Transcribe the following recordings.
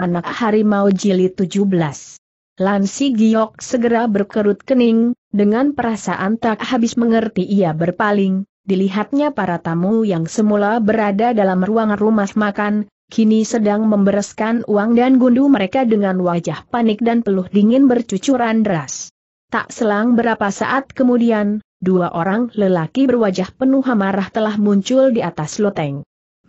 anak harimau jilid 17. Lansi Giok segera berkerut kening, dengan perasaan tak habis mengerti ia berpaling, dilihatnya para tamu yang semula berada dalam ruangan rumah makan, kini sedang membereskan uang dan gundu mereka dengan wajah panik dan peluh dingin bercucuran deras. Tak selang berapa saat kemudian, dua orang lelaki berwajah penuh amarah telah muncul di atas loteng.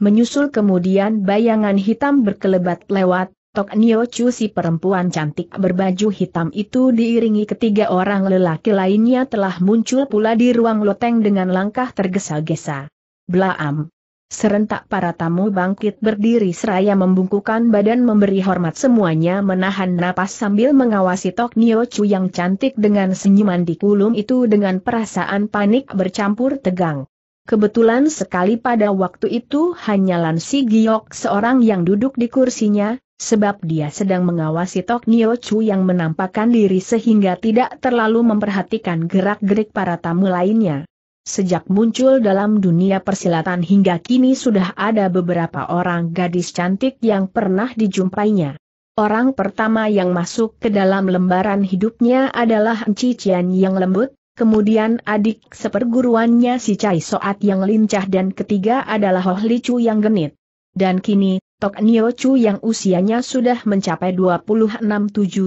Menyusul kemudian bayangan hitam berkelebat lewat, Tok Nio Chu si perempuan cantik berbaju hitam itu diiringi ketiga orang lelaki lainnya telah muncul pula di ruang loteng dengan langkah tergesa-gesa. Blaam. Serentak para tamu bangkit berdiri seraya membungkukan badan memberi hormat semuanya menahan napas sambil mengawasi Tok Nio Chu yang cantik dengan senyuman di kulum itu dengan perasaan panik bercampur tegang. Kebetulan sekali pada waktu itu hanya Lan Si Giok seorang yang duduk di kursinya, sebab dia sedang mengawasi Tok Nio Chu yang menampakkan diri sehingga tidak terlalu memperhatikan gerak-gerik para tamu lainnya. Sejak muncul dalam dunia persilatan hingga kini sudah ada beberapa orang gadis cantik yang pernah dijumpainya. Orang pertama yang masuk ke dalam lembaran hidupnya adalah Enci Cian yang lembut, kemudian adik seperguruannya si Cai Soat yang lincah dan ketiga adalah Hoh Chu yang genit. Dan kini, Tok Nio Chu yang usianya sudah mencapai 26-7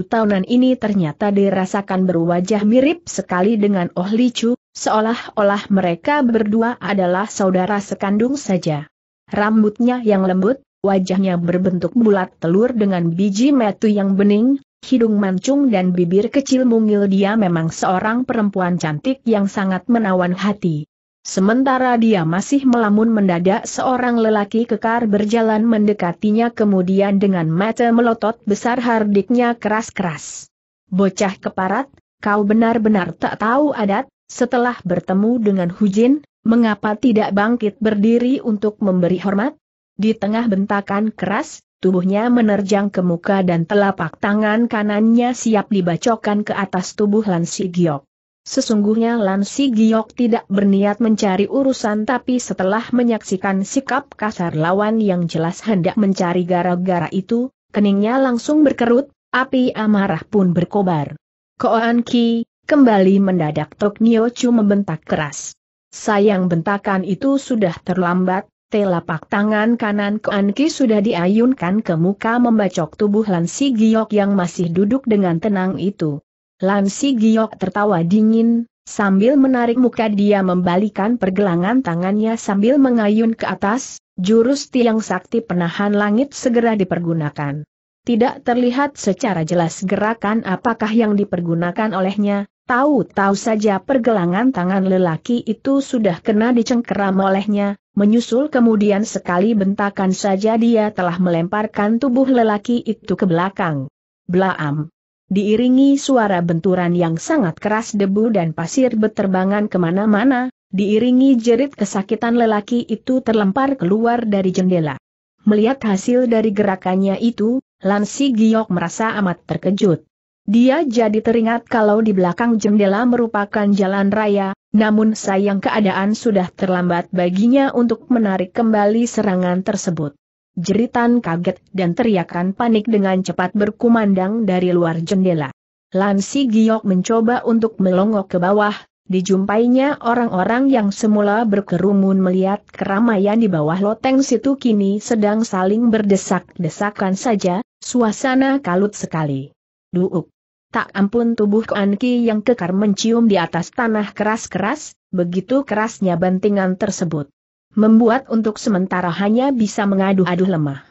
tahunan ini ternyata dirasakan berwajah mirip sekali dengan Oh Li Chu, seolah-olah mereka berdua adalah saudara sekandung saja. Rambutnya yang lembut, wajahnya berbentuk bulat telur dengan biji metu yang bening, hidung mancung dan bibir kecil mungil dia memang seorang perempuan cantik yang sangat menawan hati. Sementara dia masih melamun mendadak seorang lelaki kekar berjalan mendekatinya kemudian dengan mata melotot besar hardiknya keras-keras. Bocah keparat, kau benar-benar tak tahu adat, setelah bertemu dengan Hujin, mengapa tidak bangkit berdiri untuk memberi hormat? Di tengah bentakan keras, tubuhnya menerjang ke muka dan telapak tangan kanannya siap dibacokan ke atas tubuh Lansi Giok. Sesungguhnya Lan Si Giok tidak berniat mencari urusan tapi setelah menyaksikan sikap kasar lawan yang jelas hendak mencari gara-gara itu, keningnya langsung berkerut, api amarah pun berkobar. Koan Ki, kembali mendadak Tok Nio Chu membentak keras. Sayang bentakan itu sudah terlambat, telapak tangan kanan Koan Ki sudah diayunkan ke muka membacok tubuh Lan Si Giok yang masih duduk dengan tenang itu. Lansi Giok tertawa dingin, sambil menarik muka dia membalikan pergelangan tangannya sambil mengayun ke atas, jurus tiang sakti penahan langit segera dipergunakan. Tidak terlihat secara jelas gerakan apakah yang dipergunakan olehnya, tahu-tahu saja pergelangan tangan lelaki itu sudah kena dicengkeram olehnya, menyusul kemudian sekali bentakan saja dia telah melemparkan tubuh lelaki itu ke belakang. Blaam! diiringi suara benturan yang sangat keras debu dan pasir beterbangan kemana-mana, diiringi jerit kesakitan lelaki itu terlempar keluar dari jendela. Melihat hasil dari gerakannya itu, Lansi Giok merasa amat terkejut. Dia jadi teringat kalau di belakang jendela merupakan jalan raya, namun sayang keadaan sudah terlambat baginya untuk menarik kembali serangan tersebut jeritan kaget dan teriakan panik dengan cepat berkumandang dari luar jendela. Lansi Giok mencoba untuk melongok ke bawah, dijumpainya orang-orang yang semula berkerumun melihat keramaian di bawah loteng situ kini sedang saling berdesak-desakan saja, suasana kalut sekali. Duuk! Tak ampun tubuh Anki yang kekar mencium di atas tanah keras-keras, begitu kerasnya bantingan tersebut membuat untuk sementara hanya bisa mengadu aduh lemah.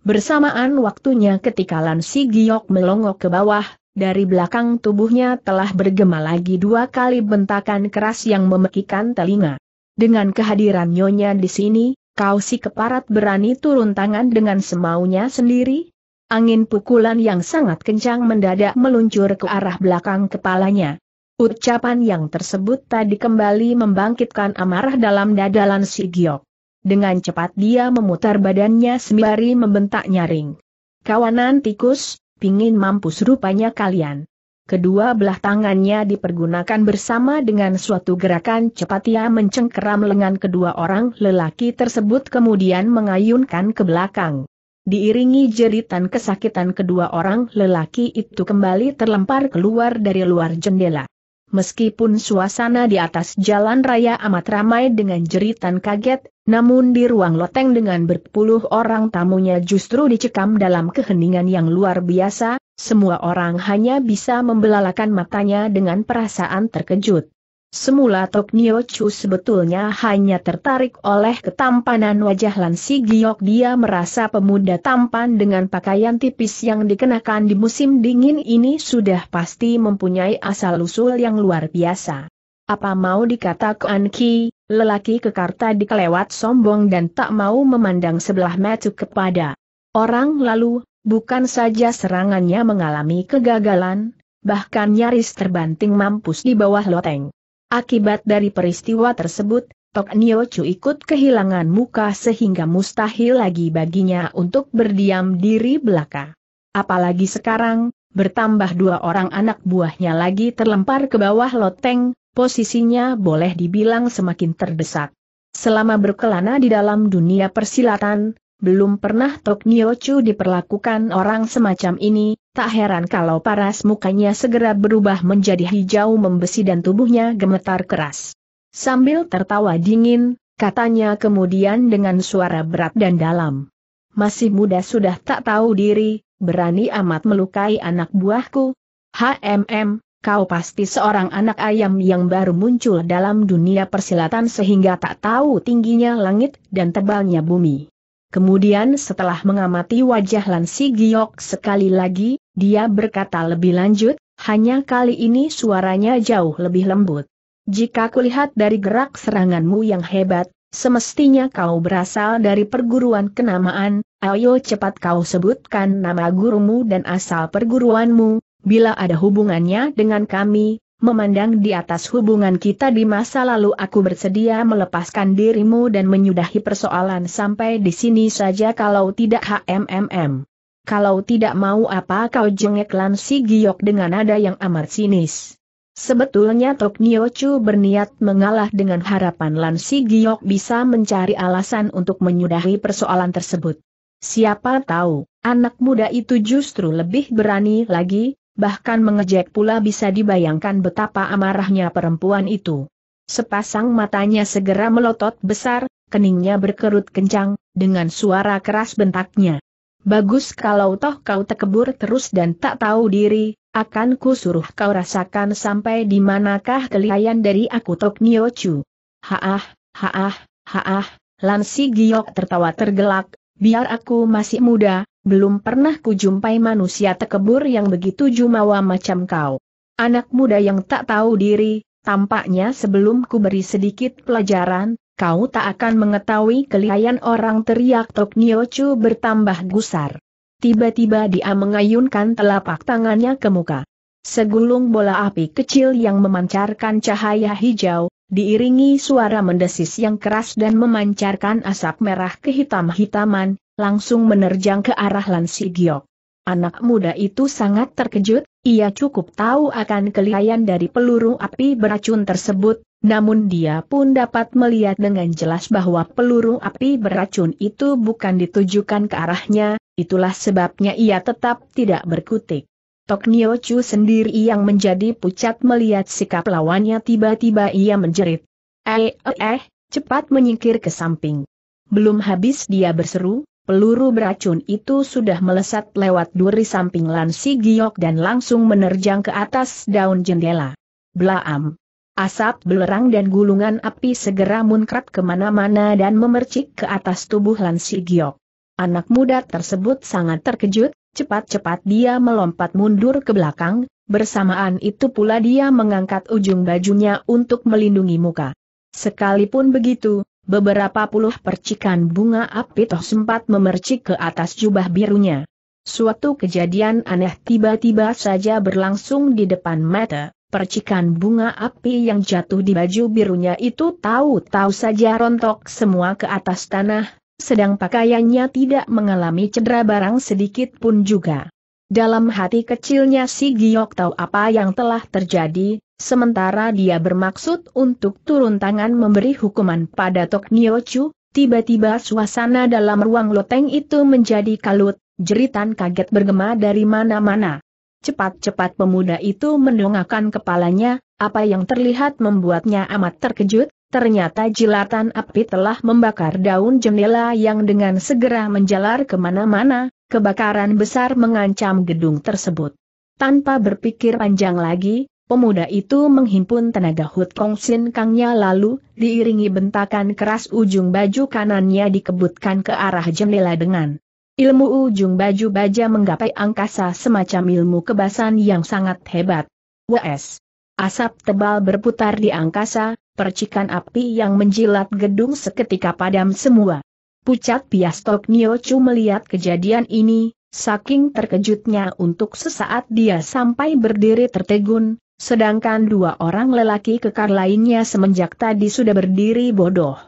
Bersamaan waktunya ketika Lan Giok melongok ke bawah, dari belakang tubuhnya telah bergema lagi dua kali bentakan keras yang memekikan telinga. Dengan kehadiran Nyonya di sini, kau si keparat berani turun tangan dengan semaunya sendiri? Angin pukulan yang sangat kencang mendadak meluncur ke arah belakang kepalanya. Ucapan yang tersebut tadi kembali membangkitkan amarah dalam dadalan si Giok. Dengan cepat dia memutar badannya sembari membentak nyaring. Kawanan tikus, pingin mampus rupanya kalian. Kedua belah tangannya dipergunakan bersama dengan suatu gerakan cepat ia mencengkeram lengan kedua orang lelaki tersebut kemudian mengayunkan ke belakang. Diiringi jeritan kesakitan kedua orang lelaki itu kembali terlempar keluar dari luar jendela. Meskipun suasana di atas jalan raya amat ramai dengan jeritan kaget, namun di ruang loteng dengan berpuluh orang tamunya justru dicekam dalam keheningan yang luar biasa, semua orang hanya bisa membelalakan matanya dengan perasaan terkejut. Semula Tok Nio Chu sebetulnya hanya tertarik oleh ketampanan wajah Lan Giok dia merasa pemuda tampan dengan pakaian tipis yang dikenakan di musim dingin ini sudah pasti mempunyai asal-usul yang luar biasa. Apa mau dikatakan Ki, lelaki kekarta dikelewat sombong dan tak mau memandang sebelah mata kepada orang lalu, bukan saja serangannya mengalami kegagalan, bahkan nyaris terbanting mampus di bawah loteng Akibat dari peristiwa tersebut, Tok Nio Chu ikut kehilangan muka sehingga mustahil lagi baginya untuk berdiam diri belaka. Apalagi sekarang, bertambah dua orang anak buahnya lagi terlempar ke bawah loteng, posisinya boleh dibilang semakin terdesak. Selama berkelana di dalam dunia persilatan, belum pernah Tok Niochu diperlakukan orang semacam ini, tak heran kalau paras mukanya segera berubah menjadi hijau membesi dan tubuhnya gemetar keras. Sambil tertawa dingin, katanya kemudian dengan suara berat dan dalam. Masih muda sudah tak tahu diri, berani amat melukai anak buahku. HMM, kau pasti seorang anak ayam yang baru muncul dalam dunia persilatan sehingga tak tahu tingginya langit dan tebalnya bumi. Kemudian setelah mengamati wajah Lansi Sigiok sekali lagi, dia berkata lebih lanjut, hanya kali ini suaranya jauh lebih lembut. Jika kulihat dari gerak seranganmu yang hebat, semestinya kau berasal dari perguruan kenamaan, ayo cepat kau sebutkan nama gurumu dan asal perguruanmu, bila ada hubungannya dengan kami, memandang di atas hubungan kita di masa lalu aku bersedia melepaskan dirimu dan menyudahi persoalan sampai di sini saja kalau tidak HMMM. Kalau tidak mau apa kau jengek Lan Si Giok dengan nada yang amat sinis. Sebetulnya Tok Niochu berniat mengalah dengan harapan Lan Si Giok bisa mencari alasan untuk menyudahi persoalan tersebut. Siapa tahu, anak muda itu justru lebih berani lagi, bahkan mengejek pula bisa dibayangkan betapa amarahnya perempuan itu. Sepasang matanya segera melotot besar, keningnya berkerut kencang, dengan suara keras bentaknya. Bagus kalau toh kau tekebur terus dan tak tahu diri, akan ku suruh kau rasakan sampai di manakah kelihayan dari aku Tok Niochu. Haah, haah, haah, Lansi Giok tertawa tergelak, biar aku masih muda, belum pernah kujumpai manusia tekebur yang begitu jumawa macam kau. Anak muda yang tak tahu diri, tampaknya sebelum ku beri sedikit pelajaran, kau tak akan mengetahui kelihayan orang teriak Tok Niochu bertambah gusar. Tiba-tiba dia mengayunkan telapak tangannya ke muka. Segulung bola api kecil yang memancarkan cahaya hijau, diiringi suara mendesis yang keras dan memancarkan asap merah kehitam-hitaman, langsung menerjang ke arah Lansi Giok. Anak muda itu sangat terkejut, ia cukup tahu akan kelihayan dari peluru api beracun tersebut, namun dia pun dapat melihat dengan jelas bahwa peluru api beracun itu bukan ditujukan ke arahnya, itulah sebabnya ia tetap tidak berkutik. Tok Nio Chu sendiri yang menjadi pucat melihat sikap lawannya tiba-tiba ia menjerit. Eh, eh, eh, cepat menyingkir ke samping. Belum habis dia berseru, Peluru beracun itu sudah melesat lewat duri samping Lansi Giok dan langsung menerjang ke atas daun jendela. Blaam! Asap belerang dan gulungan api segera munkrat kemana-mana dan memercik ke atas tubuh Lansi Giok. Anak muda tersebut sangat terkejut, cepat-cepat dia melompat mundur ke belakang, bersamaan itu pula dia mengangkat ujung bajunya untuk melindungi muka. Sekalipun begitu, Beberapa puluh percikan bunga api toh sempat memercik ke atas jubah birunya. Suatu kejadian aneh tiba-tiba saja berlangsung di depan mata, percikan bunga api yang jatuh di baju birunya itu tahu-tahu saja rontok semua ke atas tanah, sedang pakaiannya tidak mengalami cedera barang sedikit pun juga. Dalam hati kecilnya si Giok tahu apa yang telah terjadi, Sementara dia bermaksud untuk turun tangan memberi hukuman pada Tok Niochu, tiba-tiba suasana dalam ruang loteng itu menjadi kalut, jeritan kaget bergema dari mana-mana. Cepat-cepat pemuda itu mendongakkan kepalanya, apa yang terlihat membuatnya amat terkejut, Ternyata jilatan api telah membakar daun jendela yang dengan segera menjalar kemana-mana, kebakaran besar mengancam gedung tersebut. Tanpa berpikir panjang lagi, Pemuda itu menghimpun tenaga Hut Kong Sin Kangnya lalu, diiringi bentakan keras ujung baju kanannya dikebutkan ke arah jendela dengan ilmu ujung baju baja menggapai angkasa semacam ilmu kebasan yang sangat hebat. WS. Asap tebal berputar di angkasa, percikan api yang menjilat gedung seketika padam semua. Pucat Piastok Chu melihat kejadian ini, saking terkejutnya untuk sesaat dia sampai berdiri tertegun, Sedangkan dua orang lelaki kekar lainnya semenjak tadi sudah berdiri bodoh.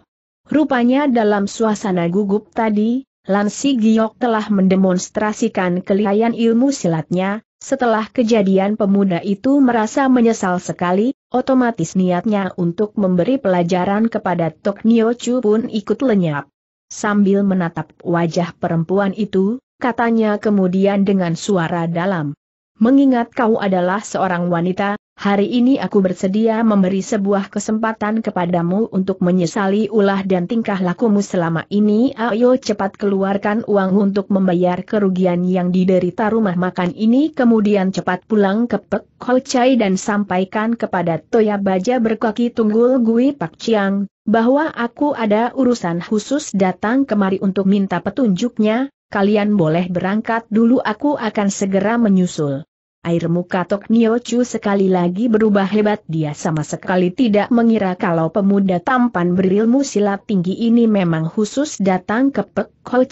Rupanya dalam suasana gugup tadi, Lansi Giok telah mendemonstrasikan kelihayan ilmu silatnya, setelah kejadian pemuda itu merasa menyesal sekali, otomatis niatnya untuk memberi pelajaran kepada Tok Nio Chu pun ikut lenyap. Sambil menatap wajah perempuan itu, katanya kemudian dengan suara dalam mengingat kau adalah seorang wanita, hari ini aku bersedia memberi sebuah kesempatan kepadamu untuk menyesali ulah dan tingkah lakumu selama ini. Ayo cepat keluarkan uang untuk membayar kerugian yang diderita rumah makan ini kemudian cepat pulang ke Pek Hocai dan sampaikan kepada Toya Baja berkaki tunggul Gui Pak Chiang, bahwa aku ada urusan khusus datang kemari untuk minta petunjuknya, kalian boleh berangkat dulu aku akan segera menyusul. Air muka Tok Chu sekali lagi berubah hebat dia sama sekali tidak mengira kalau pemuda tampan berilmu silat tinggi ini memang khusus datang ke Pek Ho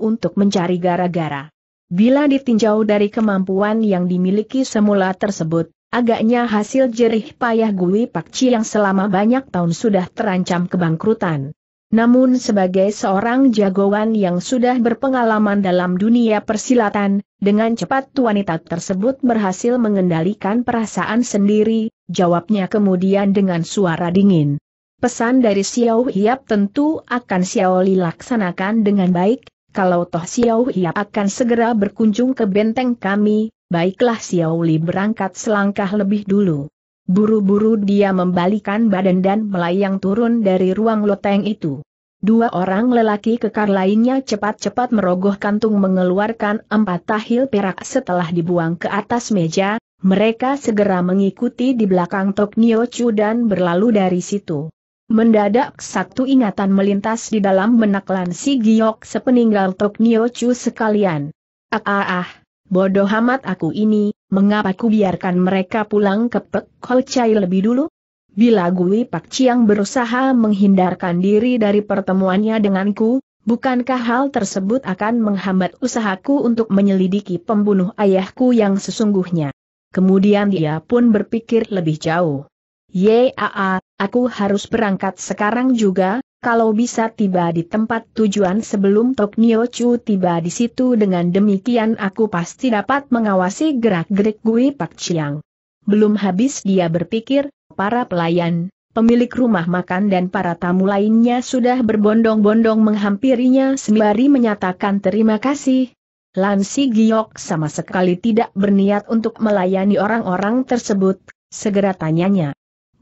untuk mencari gara-gara. Bila ditinjau dari kemampuan yang dimiliki semula tersebut, agaknya hasil jerih payah Gui Pak Chi yang selama banyak tahun sudah terancam kebangkrutan. Namun sebagai seorang jagoan yang sudah berpengalaman dalam dunia persilatan, dengan cepat wanita tersebut berhasil mengendalikan perasaan sendiri, jawabnya kemudian dengan suara dingin. Pesan dari Xiao Hiap tentu akan Xiao Li laksanakan dengan baik, kalau toh Xiao Hiap akan segera berkunjung ke benteng kami, baiklah Xiao Li berangkat selangkah lebih dulu. Buru-buru dia membalikan badan dan melayang turun dari ruang loteng itu. Dua orang lelaki kekar lainnya cepat-cepat merogoh kantung mengeluarkan empat tahil perak setelah dibuang ke atas meja, mereka segera mengikuti di belakang Tok Nio Chu dan berlalu dari situ. Mendadak satu ingatan melintas di dalam benak Si Giok sepeninggal Tok Nio Chu sekalian. Ah ah ah. Bodoh amat aku ini, mengapa ku biarkan mereka pulang ke Pek Kocai lebih dulu? Bila Gui Pak Chiang berusaha menghindarkan diri dari pertemuannya denganku, bukankah hal tersebut akan menghambat usahaku untuk menyelidiki pembunuh ayahku yang sesungguhnya? Kemudian dia pun berpikir lebih jauh. Yaa, aku harus berangkat sekarang juga, kalau bisa tiba di tempat tujuan sebelum Tok Nio Chu tiba di situ dengan demikian aku pasti dapat mengawasi gerak-gerik Gui Pak Chiang. Belum habis dia berpikir, para pelayan, pemilik rumah makan dan para tamu lainnya sudah berbondong-bondong menghampirinya sembari menyatakan terima kasih. Lansi Giok sama sekali tidak berniat untuk melayani orang-orang tersebut, segera tanyanya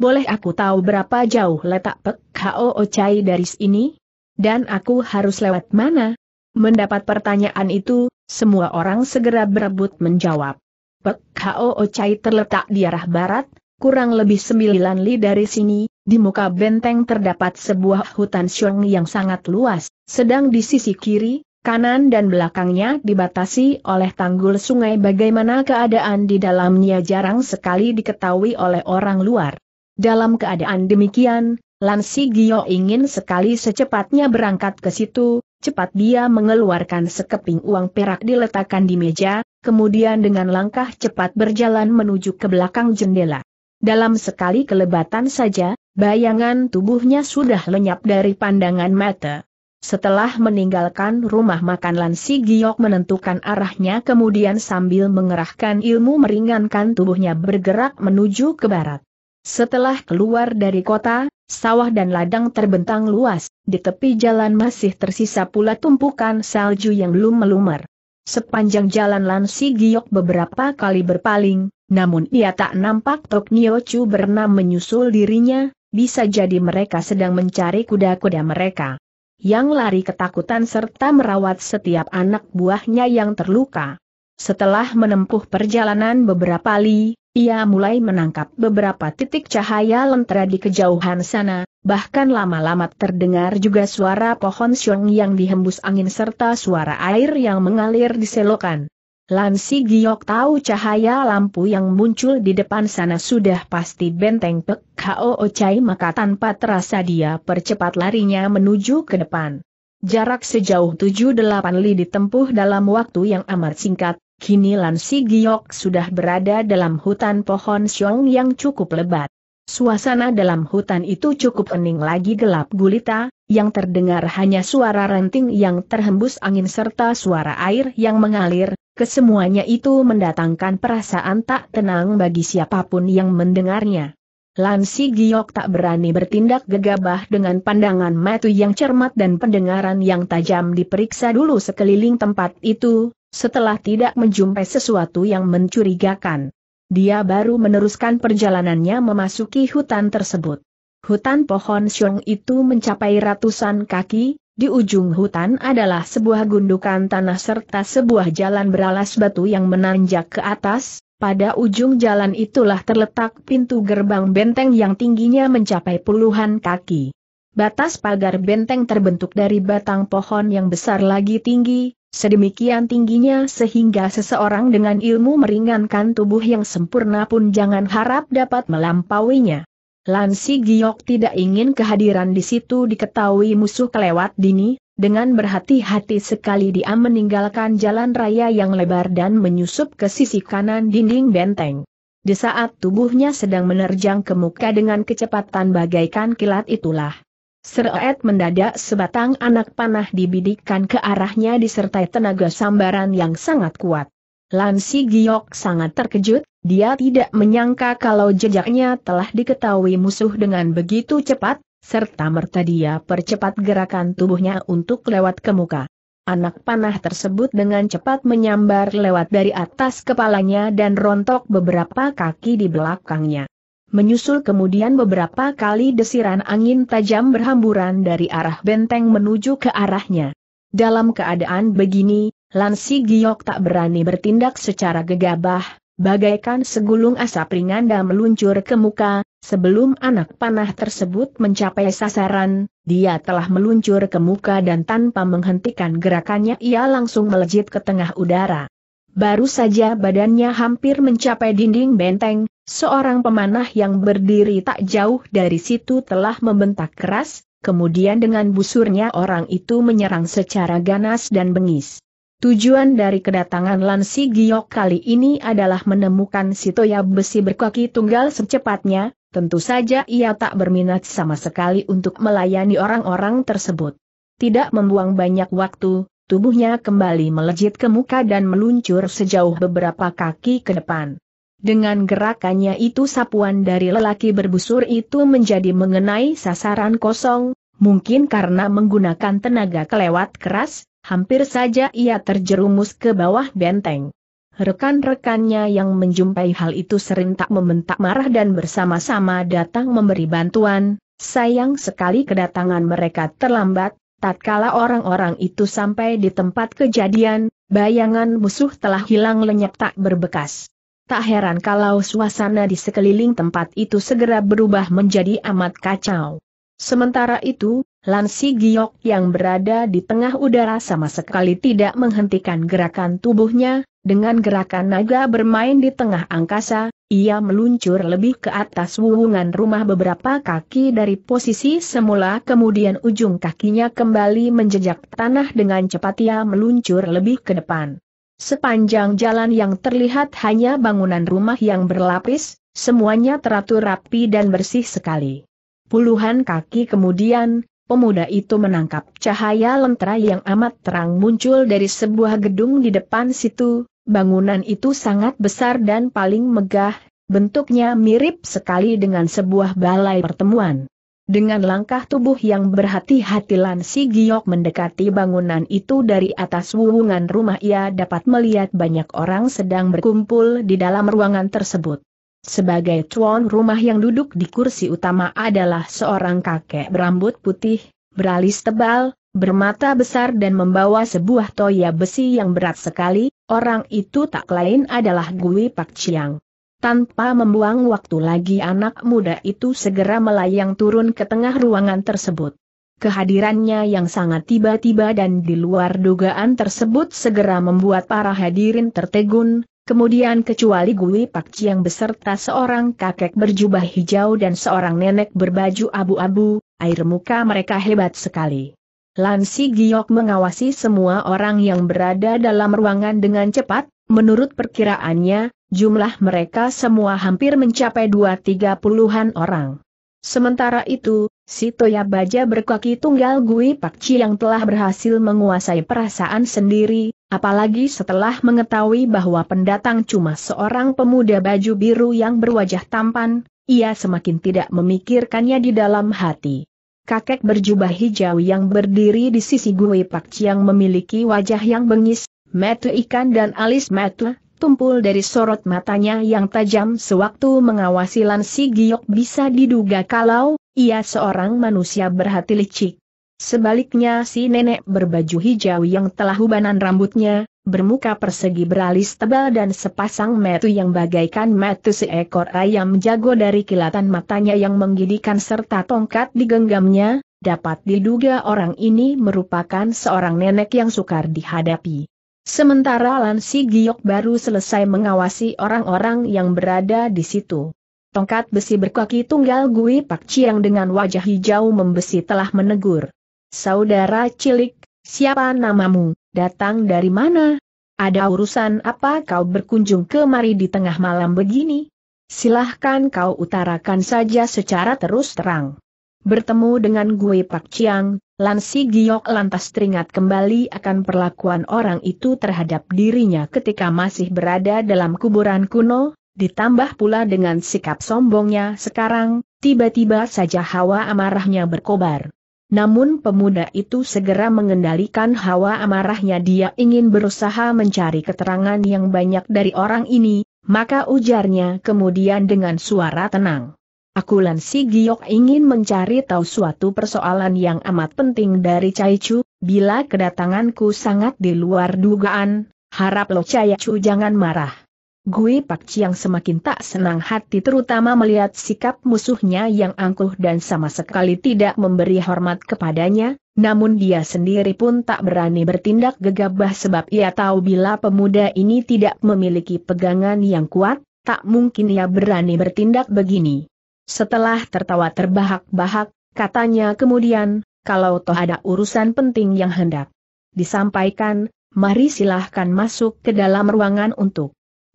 boleh aku tahu berapa jauh letak Pek Hao Ocai dari sini? Dan aku harus lewat mana? Mendapat pertanyaan itu, semua orang segera berebut menjawab. Pek Hao Ocai terletak di arah barat, kurang lebih sembilan li dari sini, di muka benteng terdapat sebuah hutan siung yang sangat luas, sedang di sisi kiri, kanan dan belakangnya dibatasi oleh tanggul sungai bagaimana keadaan di dalamnya jarang sekali diketahui oleh orang luar. Dalam keadaan demikian, Lansi Gio ingin sekali secepatnya berangkat ke situ, cepat dia mengeluarkan sekeping uang perak diletakkan di meja, kemudian dengan langkah cepat berjalan menuju ke belakang jendela. Dalam sekali kelebatan saja, bayangan tubuhnya sudah lenyap dari pandangan mata. Setelah meninggalkan rumah makan Lansi Giok menentukan arahnya kemudian sambil mengerahkan ilmu meringankan tubuhnya bergerak menuju ke barat. Setelah keluar dari kota, sawah dan ladang terbentang luas, di tepi jalan masih tersisa pula tumpukan salju yang belum melumer. Sepanjang jalan Lansi Giok beberapa kali berpaling, namun ia tak nampak Tok Nio Chu bernam menyusul dirinya, bisa jadi mereka sedang mencari kuda-kuda mereka. Yang lari ketakutan serta merawat setiap anak buahnya yang terluka. Setelah menempuh perjalanan beberapa li, ia mulai menangkap beberapa titik cahaya lentera di kejauhan sana, bahkan lama-lama terdengar juga suara pohon siong yang dihembus angin serta suara air yang mengalir di selokan. Lansi Giok tahu cahaya lampu yang muncul di depan sana sudah pasti benteng Pek Ho ocai maka tanpa terasa dia percepat larinya menuju ke depan. Jarak sejauh 7-8 li ditempuh dalam waktu yang amat singkat, Kini Lansi Giok sudah berada dalam hutan pohon siong yang cukup lebat. Suasana dalam hutan itu cukup hening lagi gelap gulita, yang terdengar hanya suara renting yang terhembus angin serta suara air yang mengalir, kesemuanya itu mendatangkan perasaan tak tenang bagi siapapun yang mendengarnya. Lansi Giok tak berani bertindak gegabah dengan pandangan matu yang cermat dan pendengaran yang tajam diperiksa dulu sekeliling tempat itu, setelah tidak menjumpai sesuatu yang mencurigakan. Dia baru meneruskan perjalanannya memasuki hutan tersebut. Hutan pohon siung itu mencapai ratusan kaki, di ujung hutan adalah sebuah gundukan tanah serta sebuah jalan beralas batu yang menanjak ke atas, pada ujung jalan itulah terletak pintu gerbang benteng yang tingginya mencapai puluhan kaki. Batas pagar benteng terbentuk dari batang pohon yang besar lagi tinggi, sedemikian tingginya sehingga seseorang dengan ilmu meringankan tubuh yang sempurna pun jangan harap dapat melampauinya. Lansi Giok tidak ingin kehadiran di situ diketahui musuh kelewat dini, dengan berhati-hati sekali dia meninggalkan jalan raya yang lebar dan menyusup ke sisi kanan dinding benteng. Di saat tubuhnya sedang menerjang ke muka dengan kecepatan bagaikan kilat itulah. Seret mendadak sebatang anak panah dibidikkan ke arahnya disertai tenaga sambaran yang sangat kuat. Lansi Giok sangat terkejut, dia tidak menyangka kalau jejaknya telah diketahui musuh dengan begitu cepat, serta merta dia percepat gerakan tubuhnya untuk lewat ke muka. Anak panah tersebut dengan cepat menyambar lewat dari atas kepalanya dan rontok beberapa kaki di belakangnya. Menyusul kemudian beberapa kali desiran angin tajam berhamburan dari arah benteng menuju ke arahnya. Dalam keadaan begini, Lansi Giok tak berani bertindak secara gegabah, bagaikan segulung asap ringan dan meluncur ke muka, Sebelum anak panah tersebut mencapai sasaran, dia telah meluncur ke muka dan tanpa menghentikan gerakannya ia langsung melejit ke tengah udara. Baru saja badannya hampir mencapai dinding benteng, seorang pemanah yang berdiri tak jauh dari situ telah membentak keras, kemudian dengan busurnya orang itu menyerang secara ganas dan bengis. Tujuan dari kedatangan Lansi Giok kali ini adalah menemukan si besi berkaki tunggal secepatnya, tentu saja ia tak berminat sama sekali untuk melayani orang-orang tersebut. Tidak membuang banyak waktu, tubuhnya kembali melejit ke muka dan meluncur sejauh beberapa kaki ke depan. Dengan gerakannya itu sapuan dari lelaki berbusur itu menjadi mengenai sasaran kosong, mungkin karena menggunakan tenaga kelewat keras, hampir saja ia terjerumus ke bawah benteng. Rekan-rekannya yang menjumpai hal itu sering tak membentak marah dan bersama-sama datang memberi bantuan, sayang sekali kedatangan mereka terlambat, tatkala orang-orang itu sampai di tempat kejadian, bayangan musuh telah hilang lenyap tak berbekas. Tak heran kalau suasana di sekeliling tempat itu segera berubah menjadi amat kacau. Sementara itu, Lansi Giok yang berada di tengah udara sama sekali tidak menghentikan gerakan tubuhnya, dengan gerakan naga bermain di tengah angkasa, ia meluncur lebih ke atas wuwungan rumah beberapa kaki dari posisi semula kemudian ujung kakinya kembali menjejak tanah dengan cepat ia meluncur lebih ke depan. Sepanjang jalan yang terlihat hanya bangunan rumah yang berlapis, semuanya teratur rapi dan bersih sekali. Puluhan kaki kemudian, pemuda itu menangkap cahaya lentera yang amat terang muncul dari sebuah gedung di depan situ, Bangunan itu sangat besar dan paling megah, bentuknya mirip sekali dengan sebuah balai pertemuan. Dengan langkah tubuh yang berhati-hati Lan Si Giok mendekati bangunan itu dari atas wuwungan rumah ia dapat melihat banyak orang sedang berkumpul di dalam ruangan tersebut. Sebagai tuan rumah yang duduk di kursi utama adalah seorang kakek berambut putih, beralis tebal, bermata besar dan membawa sebuah toya besi yang berat sekali, orang itu tak lain adalah Gui Pak Chiang. Tanpa membuang waktu lagi anak muda itu segera melayang turun ke tengah ruangan tersebut. Kehadirannya yang sangat tiba-tiba dan di luar dugaan tersebut segera membuat para hadirin tertegun, kemudian kecuali Gui Pak Chiang beserta seorang kakek berjubah hijau dan seorang nenek berbaju abu-abu, air muka mereka hebat sekali. Lansi Giok mengawasi semua orang yang berada dalam ruangan dengan cepat, menurut perkiraannya, jumlah mereka semua hampir mencapai dua tiga puluhan orang. Sementara itu, si Toya Baja berkaki tunggal Gui Pak Pakci yang telah berhasil menguasai perasaan sendiri, apalagi setelah mengetahui bahwa pendatang cuma seorang pemuda baju biru yang berwajah tampan, ia semakin tidak memikirkannya di dalam hati kakek berjubah hijau yang berdiri di sisi Gui Pak Chiang memiliki wajah yang bengis, mata ikan dan alis mata, tumpul dari sorot matanya yang tajam sewaktu mengawasi lansi Giok bisa diduga kalau, ia seorang manusia berhati licik. Sebaliknya si nenek berbaju hijau yang telah ubanan rambutnya, bermuka persegi beralis tebal dan sepasang metu yang bagaikan metu seekor ayam jago dari kilatan matanya yang menggidikan serta tongkat di genggamnya, dapat diduga orang ini merupakan seorang nenek yang sukar dihadapi. Sementara Lansi Giok baru selesai mengawasi orang-orang yang berada di situ. Tongkat besi berkaki tunggal Gui Pak Chiang dengan wajah hijau membesi telah menegur. Saudara cilik, siapa namamu? Datang dari mana? Ada urusan apa kau berkunjung kemari di tengah malam begini? Silahkan kau utarakan saja secara terus terang. Bertemu dengan gue Pak Chiang, Lansi Giok lantas teringat kembali akan perlakuan orang itu terhadap dirinya ketika masih berada dalam kuburan kuno, ditambah pula dengan sikap sombongnya sekarang, tiba-tiba saja hawa amarahnya berkobar. Namun pemuda itu segera mengendalikan hawa amarahnya dia ingin berusaha mencari keterangan yang banyak dari orang ini, maka ujarnya kemudian dengan suara tenang. Akulan si Giok ingin mencari tahu suatu persoalan yang amat penting dari cai Chu, bila kedatanganku sangat di luar dugaan, harap lo cai Chu jangan marah. Gui Pak Chiang semakin tak senang hati terutama melihat sikap musuhnya yang angkuh dan sama sekali tidak memberi hormat kepadanya, namun dia sendiri pun tak berani bertindak gegabah sebab ia tahu bila pemuda ini tidak memiliki pegangan yang kuat, tak mungkin ia berani bertindak begini. Setelah tertawa terbahak-bahak, katanya kemudian, kalau toh ada urusan penting yang hendak disampaikan, mari silahkan masuk ke dalam ruangan untuk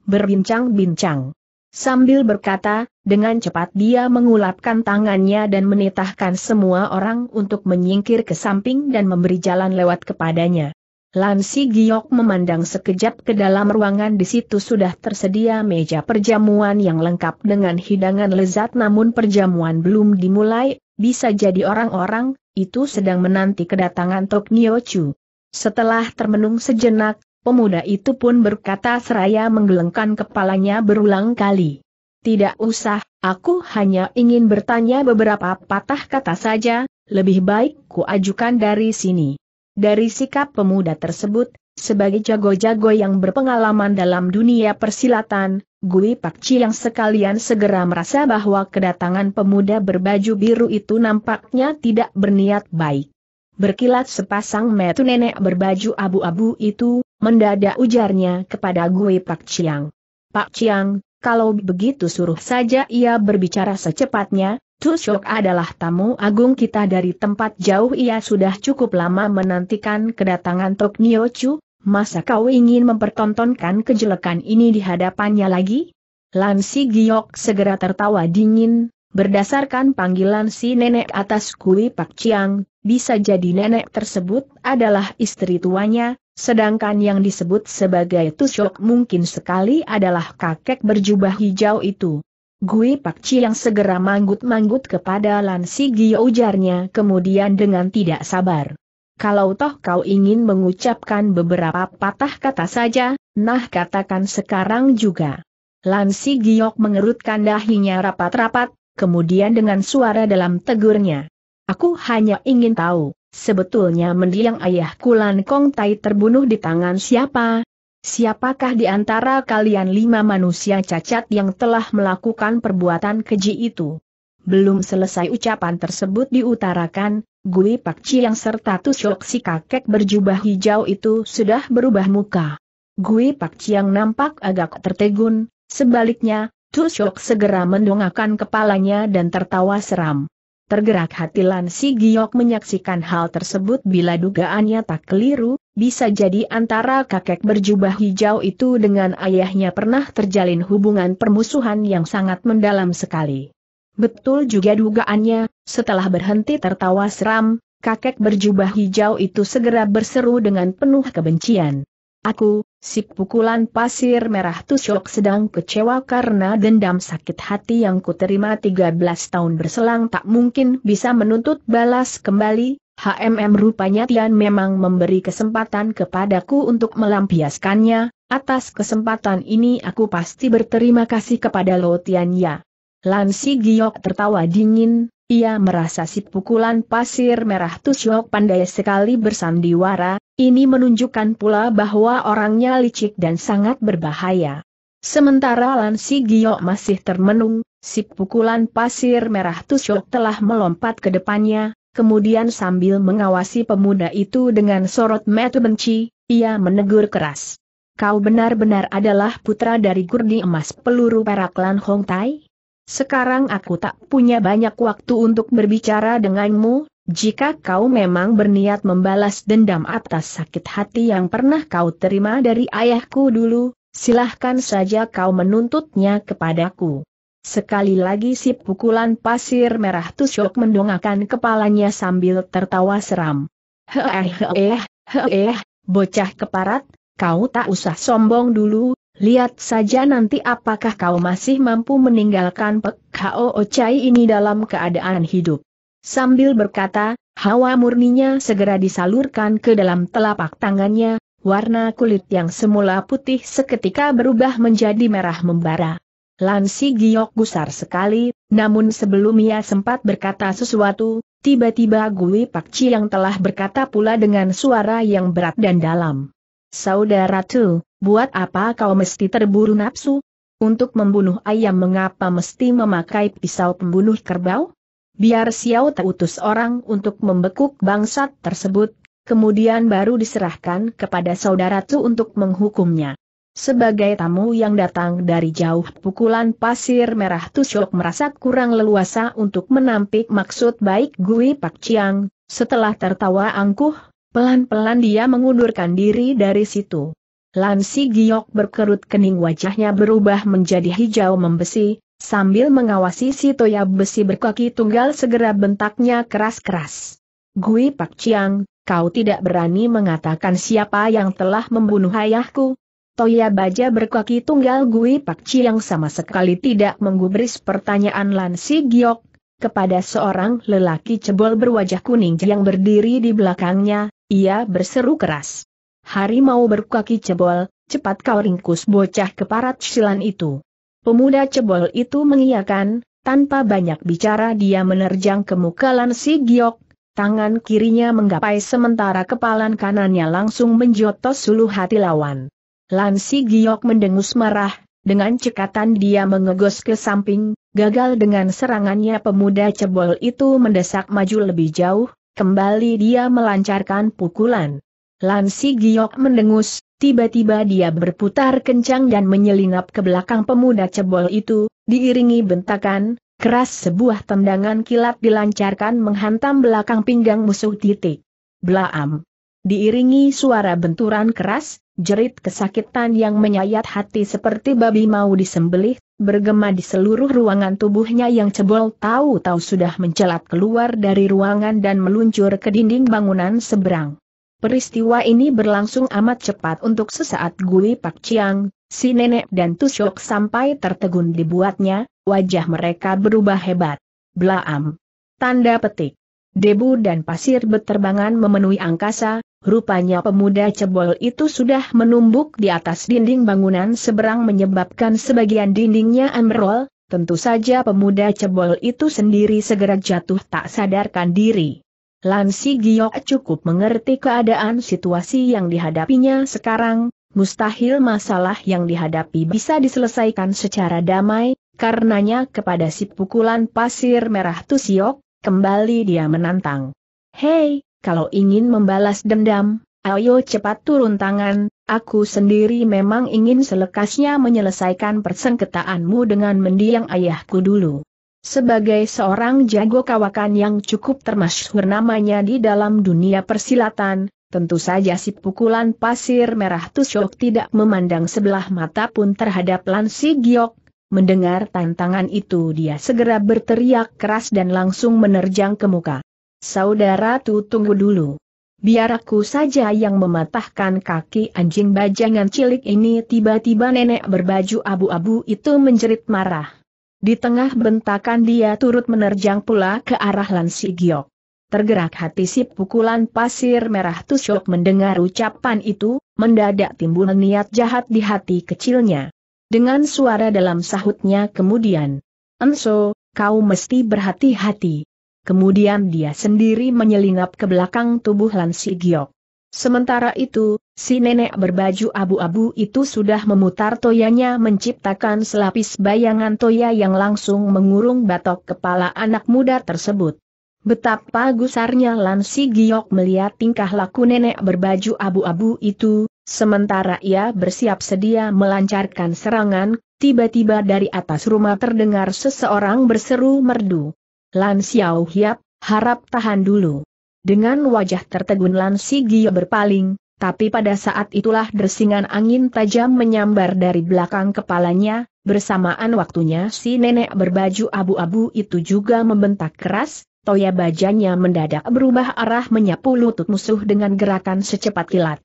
berbincang-bincang. Sambil berkata, dengan cepat dia mengulapkan tangannya dan menitahkan semua orang untuk menyingkir ke samping dan memberi jalan lewat kepadanya. Lansi Giok memandang sekejap ke dalam ruangan di situ sudah tersedia meja perjamuan yang lengkap dengan hidangan lezat namun perjamuan belum dimulai, bisa jadi orang-orang, itu sedang menanti kedatangan Tok Nio Chu. Setelah termenung sejenak, Pemuda itu pun berkata seraya menggelengkan kepalanya berulang kali. Tidak usah, aku hanya ingin bertanya beberapa patah kata saja, lebih baik ku ajukan dari sini. Dari sikap pemuda tersebut, sebagai jago-jago yang berpengalaman dalam dunia persilatan, Gui Pak yang sekalian segera merasa bahwa kedatangan pemuda berbaju biru itu nampaknya tidak berniat baik berkilat sepasang metu nenek berbaju abu-abu itu, mendadak ujarnya kepada gue Pak Chiang. Pak Chiang, kalau begitu suruh saja ia berbicara secepatnya, Tushok adalah tamu agung kita dari tempat jauh ia sudah cukup lama menantikan kedatangan Tok Nio Chu, masa kau ingin mempertontonkan kejelekan ini di hadapannya lagi? Lansi Giok segera tertawa dingin, Berdasarkan panggilan si nenek atas Kui Pak Chiang, bisa jadi nenek tersebut adalah istri tuanya, sedangkan yang disebut sebagai Tushok mungkin sekali adalah kakek berjubah hijau itu. Gui Pak Chiang segera manggut-manggut kepada Lan Si Gio ujarnya kemudian dengan tidak sabar. Kalau toh kau ingin mengucapkan beberapa patah kata saja, nah katakan sekarang juga. Lan Si Giok mengerutkan dahinya rapat-rapat, kemudian dengan suara dalam tegurnya. Aku hanya ingin tahu, sebetulnya mendiang ayah Kulan Kong Tai terbunuh di tangan siapa? Siapakah di antara kalian lima manusia cacat yang telah melakukan perbuatan keji itu? Belum selesai ucapan tersebut diutarakan, Gui Pak Chi yang serta tusuk si kakek berjubah hijau itu sudah berubah muka. Gui Pak Chi yang nampak agak tertegun, sebaliknya, Tusyok segera mendongakkan kepalanya dan tertawa seram. Tergerak hati Lan Si Giok menyaksikan hal tersebut bila dugaannya tak keliru, bisa jadi antara kakek berjubah hijau itu dengan ayahnya pernah terjalin hubungan permusuhan yang sangat mendalam sekali. Betul juga dugaannya, setelah berhenti tertawa seram, kakek berjubah hijau itu segera berseru dengan penuh kebencian. Aku, si pukulan pasir merah tusuk sedang kecewa karena dendam sakit hati yang kuterima 13 tahun berselang tak mungkin bisa menuntut balas kembali, HMM rupanya Tian memang memberi kesempatan kepadaku untuk melampiaskannya, atas kesempatan ini aku pasti berterima kasih kepada Lo Tian Ya. Lansi Giok tertawa dingin, ia merasa si pukulan pasir merah Tusyok pandai sekali bersandiwara, ini menunjukkan pula bahwa orangnya licik dan sangat berbahaya. Sementara Lansi Gio masih termenung, si pukulan pasir merah tusuk telah melompat ke depannya, kemudian sambil mengawasi pemuda itu dengan sorot mata benci, ia menegur keras. Kau benar-benar adalah putra dari gurdi emas peluru perak Lan Hong Tai? Sekarang aku tak punya banyak waktu untuk berbicara denganmu, jika kau memang berniat membalas dendam atas sakit hati yang pernah kau terima dari ayahku dulu, silahkan saja kau menuntutnya kepadaku. Sekali lagi si pukulan pasir merah tusuk mendongakkan kepalanya sambil tertawa seram. Heeh heeh, bocah keparat, kau tak usah sombong dulu, lihat saja nanti apakah kau masih mampu meninggalkan Pek Chai ini dalam keadaan hidup. Sambil berkata, hawa murninya segera disalurkan ke dalam telapak tangannya, warna kulit yang semula putih seketika berubah menjadi merah membara. Lansi Giok gusar sekali, namun sebelum ia sempat berkata sesuatu, tiba-tiba Gui Pakci yang telah berkata pula dengan suara yang berat dan dalam. Saudara Tu, buat apa kau mesti terburu nafsu? Untuk membunuh ayam mengapa mesti memakai pisau pembunuh kerbau? biar Xiao utus orang untuk membekuk bangsat tersebut, kemudian baru diserahkan kepada saudara Tu untuk menghukumnya. Sebagai tamu yang datang dari jauh pukulan pasir merah Tu Shok merasa kurang leluasa untuk menampik maksud baik Gui Pak Chiang, setelah tertawa angkuh, pelan-pelan dia mengundurkan diri dari situ. Lansi Giok berkerut kening wajahnya berubah menjadi hijau membesi, Sambil mengawasi si toya besi berkaki tunggal segera bentaknya keras-keras. Gui Pak Chiang, kau tidak berani mengatakan siapa yang telah membunuh ayahku. Toya baja berkaki tunggal Gui Pak Chiang sama sekali tidak menggubris pertanyaan Lan Si Giok, kepada seorang lelaki cebol berwajah kuning yang berdiri di belakangnya, ia berseru keras. Harimau berkaki cebol, cepat kau ringkus bocah keparat silan itu. Pemuda cebol itu mengiyakan, tanpa banyak bicara dia menerjang ke muka Si Giok, tangan kirinya menggapai sementara kepalan kanannya langsung menjotos sulu hati lawan. Lan Giok mendengus marah, dengan cekatan dia mengegos ke samping, gagal dengan serangannya pemuda cebol itu mendesak maju lebih jauh, kembali dia melancarkan pukulan. Lan Giok mendengus, Tiba-tiba dia berputar kencang dan menyelinap ke belakang pemuda cebol itu, diiringi bentakan, keras sebuah tendangan kilat dilancarkan menghantam belakang pinggang musuh titik. Blaam. Diiringi suara benturan keras, jerit kesakitan yang menyayat hati seperti babi mau disembelih, bergema di seluruh ruangan tubuhnya yang cebol tahu-tahu sudah mencelat keluar dari ruangan dan meluncur ke dinding bangunan seberang. Peristiwa ini berlangsung amat cepat untuk sesaat Gui Pak Chiang, si nenek dan Tusyok sampai tertegun dibuatnya, wajah mereka berubah hebat. Blaam. Tanda petik. Debu dan pasir berterbangan memenuhi angkasa, rupanya pemuda cebol itu sudah menumbuk di atas dinding bangunan seberang menyebabkan sebagian dindingnya ambrol, tentu saja pemuda cebol itu sendiri segera jatuh tak sadarkan diri. Lansi Giok cukup mengerti keadaan situasi yang dihadapinya sekarang, mustahil masalah yang dihadapi bisa diselesaikan secara damai, karenanya kepada si pukulan pasir merah Tusiok, kembali dia menantang. Hei, kalau ingin membalas dendam, ayo cepat turun tangan, aku sendiri memang ingin selekasnya menyelesaikan persengketaanmu dengan mendiang ayahku dulu. Sebagai seorang jago kawakan yang cukup termasyhur namanya di dalam dunia persilatan, tentu saja si pukulan pasir merah Tusyok tidak memandang sebelah mata pun terhadap Lansi Giok. Mendengar tantangan itu dia segera berteriak keras dan langsung menerjang ke muka. Saudara tu tunggu dulu. Biar aku saja yang mematahkan kaki anjing bajangan cilik ini tiba-tiba nenek berbaju abu-abu itu menjerit marah. Di tengah bentakan dia turut menerjang pula ke arah Lansi Giok. Tergerak hati si pukulan pasir merah tusuk mendengar ucapan itu, mendadak timbul niat jahat di hati kecilnya. Dengan suara dalam sahutnya kemudian, Enso, kau mesti berhati-hati. Kemudian dia sendiri menyelinap ke belakang tubuh Lansi Giok. Sementara itu, Si nenek berbaju abu-abu itu sudah memutar toyanya menciptakan selapis bayangan toya yang langsung mengurung batok kepala anak muda tersebut. Betapa gusarnya Lansi Giok melihat tingkah laku nenek berbaju abu-abu itu, sementara ia bersiap sedia melancarkan serangan, tiba-tiba dari atas rumah terdengar seseorang berseru merdu. Lansi Xiao Hiap, harap tahan dulu. Dengan wajah tertegun Lansi Giok berpaling, tapi pada saat itulah dersingan angin tajam menyambar dari belakang kepalanya, bersamaan waktunya si nenek berbaju abu-abu itu juga membentak keras, toya bajanya mendadak berubah arah menyapu lutut musuh dengan gerakan secepat kilat.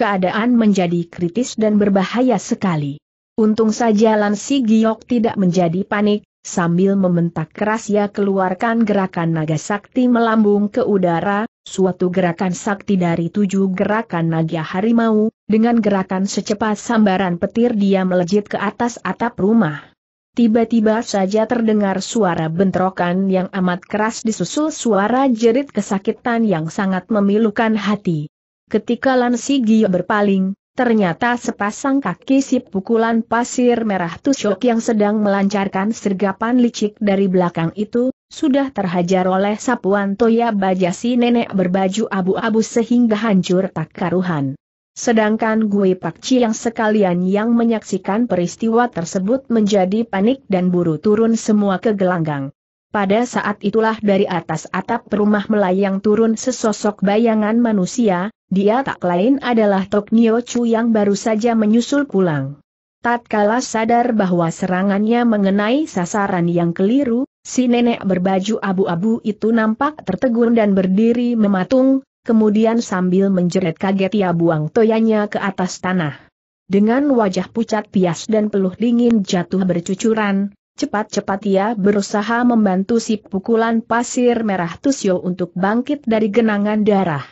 Keadaan menjadi kritis dan berbahaya sekali. Untung saja lansia Giok tidak menjadi panik, Sambil membentak keras ia keluarkan gerakan naga sakti melambung ke udara, suatu gerakan sakti dari tujuh gerakan naga harimau, dengan gerakan secepat sambaran petir dia melejit ke atas atap rumah. Tiba-tiba saja terdengar suara bentrokan yang amat keras disusul suara jerit kesakitan yang sangat memilukan hati. Ketika Lansi Gio berpaling, Ternyata sepasang kaki sip pukulan pasir merah tusuk yang sedang melancarkan sergapan licik dari belakang itu, sudah terhajar oleh sapuan toya baja si nenek berbaju abu-abu sehingga hancur tak karuhan. Sedangkan Gui Ci yang sekalian yang menyaksikan peristiwa tersebut menjadi panik dan buru turun semua ke gelanggang. Pada saat itulah dari atas atap rumah melayang turun sesosok bayangan manusia, dia tak lain adalah Tok Nio Chu yang baru saja menyusul pulang. Tatkala sadar bahwa serangannya mengenai sasaran yang keliru, si nenek berbaju abu-abu itu nampak tertegun dan berdiri mematung, kemudian sambil menjerit kaget ia buang toyanya ke atas tanah. Dengan wajah pucat pias dan peluh dingin jatuh bercucuran, Cepat-cepat ia berusaha membantu si pukulan pasir merah Tusyo untuk bangkit dari genangan darah.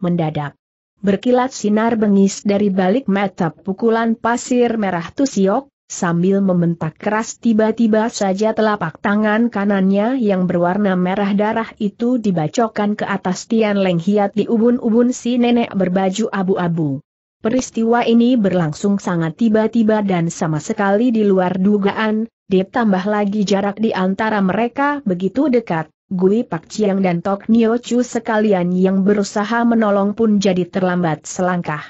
Mendadak. Berkilat sinar bengis dari balik mata pukulan pasir merah Tusio, sambil membentak keras tiba-tiba saja telapak tangan kanannya yang berwarna merah darah itu dibacokan ke atas Tian Leng Hiat di ubun-ubun si nenek berbaju abu-abu. Peristiwa ini berlangsung sangat tiba-tiba dan sama sekali di luar dugaan, Ditambah lagi jarak di antara mereka begitu dekat, Gui Pak Chiang dan Tok Nio Chu sekalian yang berusaha menolong pun jadi terlambat selangkah.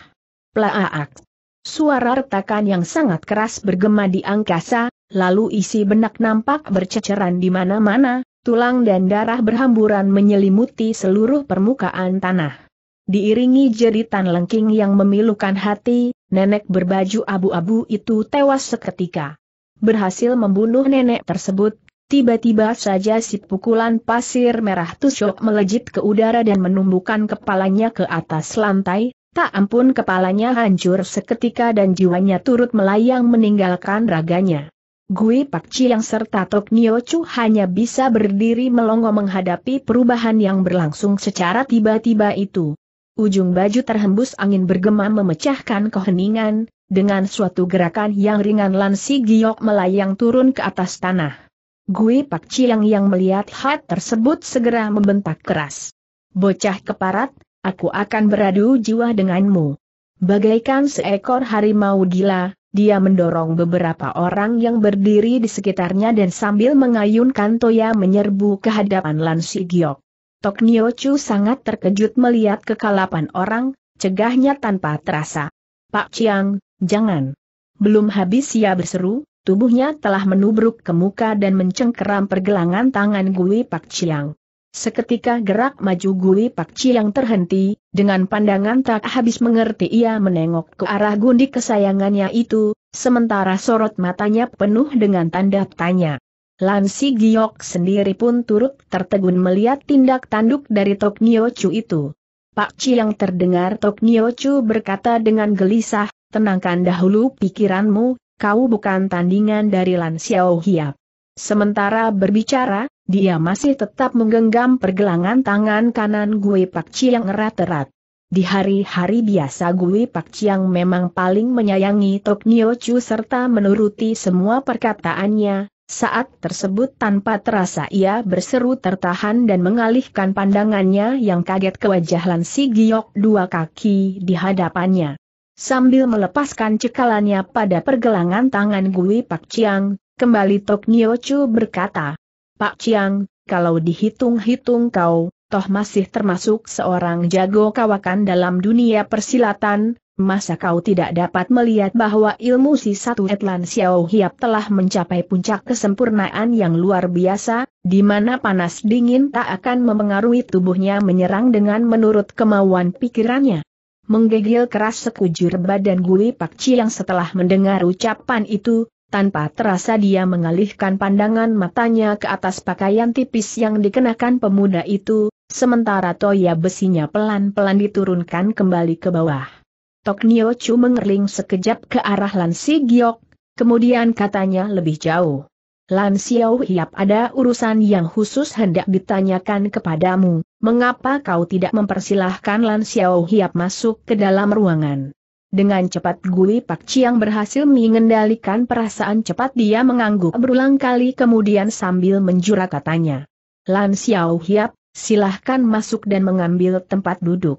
Plaaak. Suara retakan yang sangat keras bergema di angkasa, lalu isi benak nampak berceceran di mana-mana, tulang dan darah berhamburan menyelimuti seluruh permukaan tanah. Diiringi jeritan lengking yang memilukan hati, nenek berbaju abu-abu itu tewas seketika berhasil membunuh nenek tersebut, tiba-tiba saja si pukulan pasir merah tusuk melejit ke udara dan menumbukan kepalanya ke atas lantai, tak ampun kepalanya hancur seketika dan jiwanya turut melayang meninggalkan raganya. Gui Chi yang serta Tok Nio Chu hanya bisa berdiri melongo menghadapi perubahan yang berlangsung secara tiba-tiba itu. Ujung baju terhembus angin bergema memecahkan keheningan, dengan suatu gerakan yang ringan Lansi Giok melayang turun ke atas tanah. Gui Pak Chiang yang melihat hat tersebut segera membentak keras. Bocah keparat, aku akan beradu jiwa denganmu. Bagaikan seekor harimau gila, dia mendorong beberapa orang yang berdiri di sekitarnya dan sambil mengayunkan toya menyerbu ke hadapan Lan Giok. Tok Nio Chu sangat terkejut melihat kekalapan orang, cegahnya tanpa terasa. Pak Chiang, jangan. Belum habis ia berseru, tubuhnya telah menubruk ke muka dan mencengkeram pergelangan tangan Gui Pak Chiang. Seketika gerak maju Gui Pak Chiang terhenti, dengan pandangan tak habis mengerti ia menengok ke arah gundi kesayangannya itu, sementara sorot matanya penuh dengan tanda tanya. Lan Giok sendiri pun turut tertegun melihat tindak tanduk dari Tok Nio Chu itu. Pak Chi yang terdengar Tok Nio Chu berkata dengan gelisah, tenangkan dahulu pikiranmu, kau bukan tandingan dari Lan Xiao Hiap. Sementara berbicara, dia masih tetap menggenggam pergelangan tangan kanan Gui Pak Chi yang erat-erat. Di hari-hari biasa Gui Pak Chiang memang paling menyayangi Tok Nio Chu serta menuruti semua perkataannya, saat tersebut tanpa terasa ia berseru tertahan dan mengalihkan pandangannya yang kaget ke wajah Lansi giok dua kaki di hadapannya. Sambil melepaskan cekalannya pada pergelangan tangan Gui Pak Chiang, kembali Tok Nio Chu berkata, Pak Chiang, kalau dihitung-hitung kau, toh masih termasuk seorang jago kawakan dalam dunia persilatan, Masa kau tidak dapat melihat bahwa ilmu si satu Etlan Xiao Hiap telah mencapai puncak kesempurnaan yang luar biasa, di mana panas dingin tak akan memengaruhi tubuhnya menyerang dengan menurut kemauan pikirannya. Menggegil keras sekujur badan Gui Chi yang setelah mendengar ucapan itu, tanpa terasa dia mengalihkan pandangan matanya ke atas pakaian tipis yang dikenakan pemuda itu, sementara toya besinya pelan-pelan diturunkan kembali ke bawah. Tok Nio Chu mengerling sekejap ke arah Lan Si Giok, kemudian katanya lebih jauh. Lan Xiao Hiap ada urusan yang khusus hendak ditanyakan kepadamu, mengapa kau tidak mempersilahkan Lan Xiao Hiap masuk ke dalam ruangan? Dengan cepat Gui Pak Chiang berhasil mengendalikan perasaan cepat dia mengangguk berulang kali kemudian sambil menjura katanya. Lan Xiao Hiap, silahkan masuk dan mengambil tempat duduk.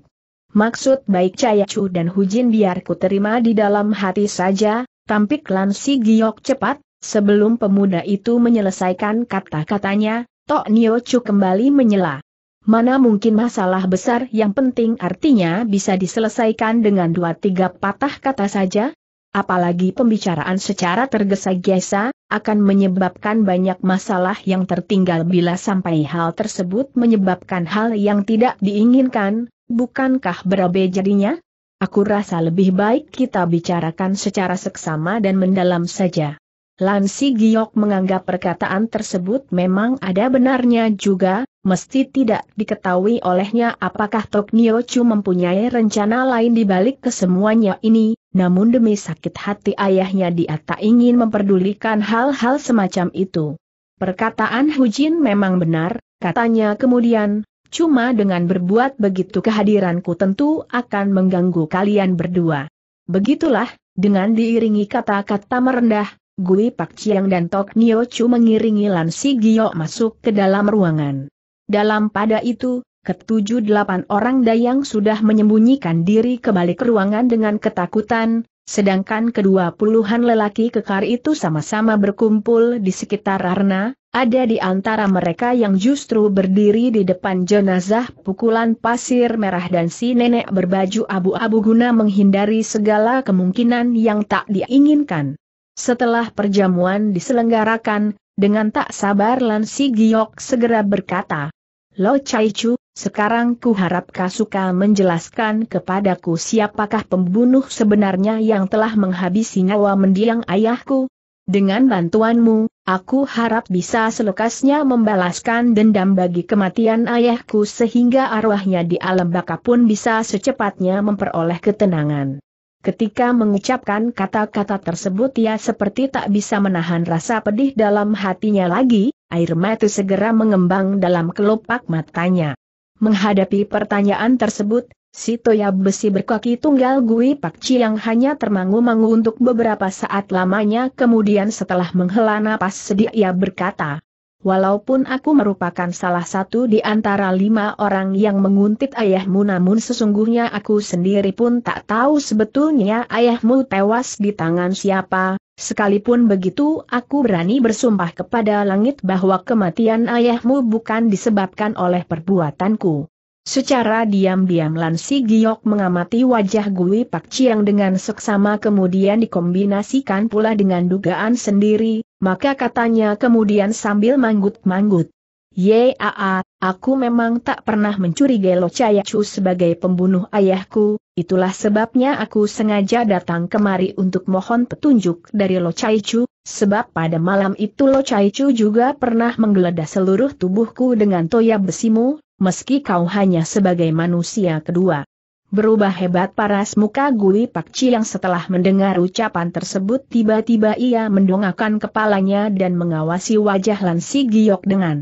Maksud baik Caya Chu dan Hujin biar ku terima di dalam hati saja, tampik Lan Si Giok cepat, sebelum pemuda itu menyelesaikan kata-katanya, Tok Nio Chu kembali menyela. Mana mungkin masalah besar yang penting artinya bisa diselesaikan dengan dua tiga patah kata saja? Apalagi pembicaraan secara tergesa-gesa, akan menyebabkan banyak masalah yang tertinggal bila sampai hal tersebut menyebabkan hal yang tidak diinginkan, bukankah berabe jadinya? Aku rasa lebih baik kita bicarakan secara seksama dan mendalam saja. Lansi Giok menganggap perkataan tersebut memang ada benarnya juga, mesti tidak diketahui olehnya apakah Tok Nio Chu mempunyai rencana lain di balik kesemuanya ini, namun demi sakit hati ayahnya dia tak ingin memperdulikan hal-hal semacam itu. Perkataan Hujin memang benar, katanya kemudian, Cuma dengan berbuat begitu kehadiranku tentu akan mengganggu kalian berdua. Begitulah, dengan diiringi kata-kata merendah, Gui Pak Chiang dan Tok Nio Chu mengiringi Lan Si Gio masuk ke dalam ruangan. Dalam pada itu, ketujuh delapan orang dayang sudah menyembunyikan diri ke balik ruangan dengan ketakutan, Sedangkan kedua puluhan lelaki kekar itu sama-sama berkumpul di sekitar Arna, ada di antara mereka yang justru berdiri di depan jenazah pukulan pasir merah dan si nenek berbaju abu-abu guna menghindari segala kemungkinan yang tak diinginkan. Setelah perjamuan diselenggarakan, dengan tak sabar Lan Si Giok segera berkata, Lo Chai Chu, sekarang ku harap Kasuka menjelaskan kepadaku siapakah pembunuh sebenarnya yang telah menghabisi nyawa mendiang ayahku. Dengan bantuanmu, aku harap bisa selekasnya membalaskan dendam bagi kematian ayahku sehingga arwahnya di alam baka pun bisa secepatnya memperoleh ketenangan. Ketika mengucapkan kata-kata tersebut ia seperti tak bisa menahan rasa pedih dalam hatinya lagi, air mata segera mengembang dalam kelopak matanya. Menghadapi pertanyaan tersebut, si Toya besi berkaki tunggal Gui Pak yang hanya termangu-mangu untuk beberapa saat lamanya kemudian setelah menghela napas sedih ia berkata, Walaupun aku merupakan salah satu di antara lima orang yang menguntit ayahmu namun sesungguhnya aku sendiri pun tak tahu sebetulnya ayahmu tewas di tangan siapa, Sekalipun begitu aku berani bersumpah kepada langit bahwa kematian ayahmu bukan disebabkan oleh perbuatanku. Secara diam-diam Lansi Giok mengamati wajah Gui Pak Chiang dengan seksama kemudian dikombinasikan pula dengan dugaan sendiri, maka katanya kemudian sambil manggut-manggut. Yaa, aku memang tak pernah mencurigai Lo Chaya Chu sebagai pembunuh ayahku, Itulah sebabnya aku sengaja datang kemari untuk mohon petunjuk dari Lo Chai Chu, sebab pada malam itu Lo Chai Chu juga pernah menggeledah seluruh tubuhku dengan toya besimu, meski kau hanya sebagai manusia kedua. Berubah hebat paras muka Gui Pak Chi yang setelah mendengar ucapan tersebut tiba-tiba ia mendongakkan kepalanya dan mengawasi wajah Lansi Giok dengan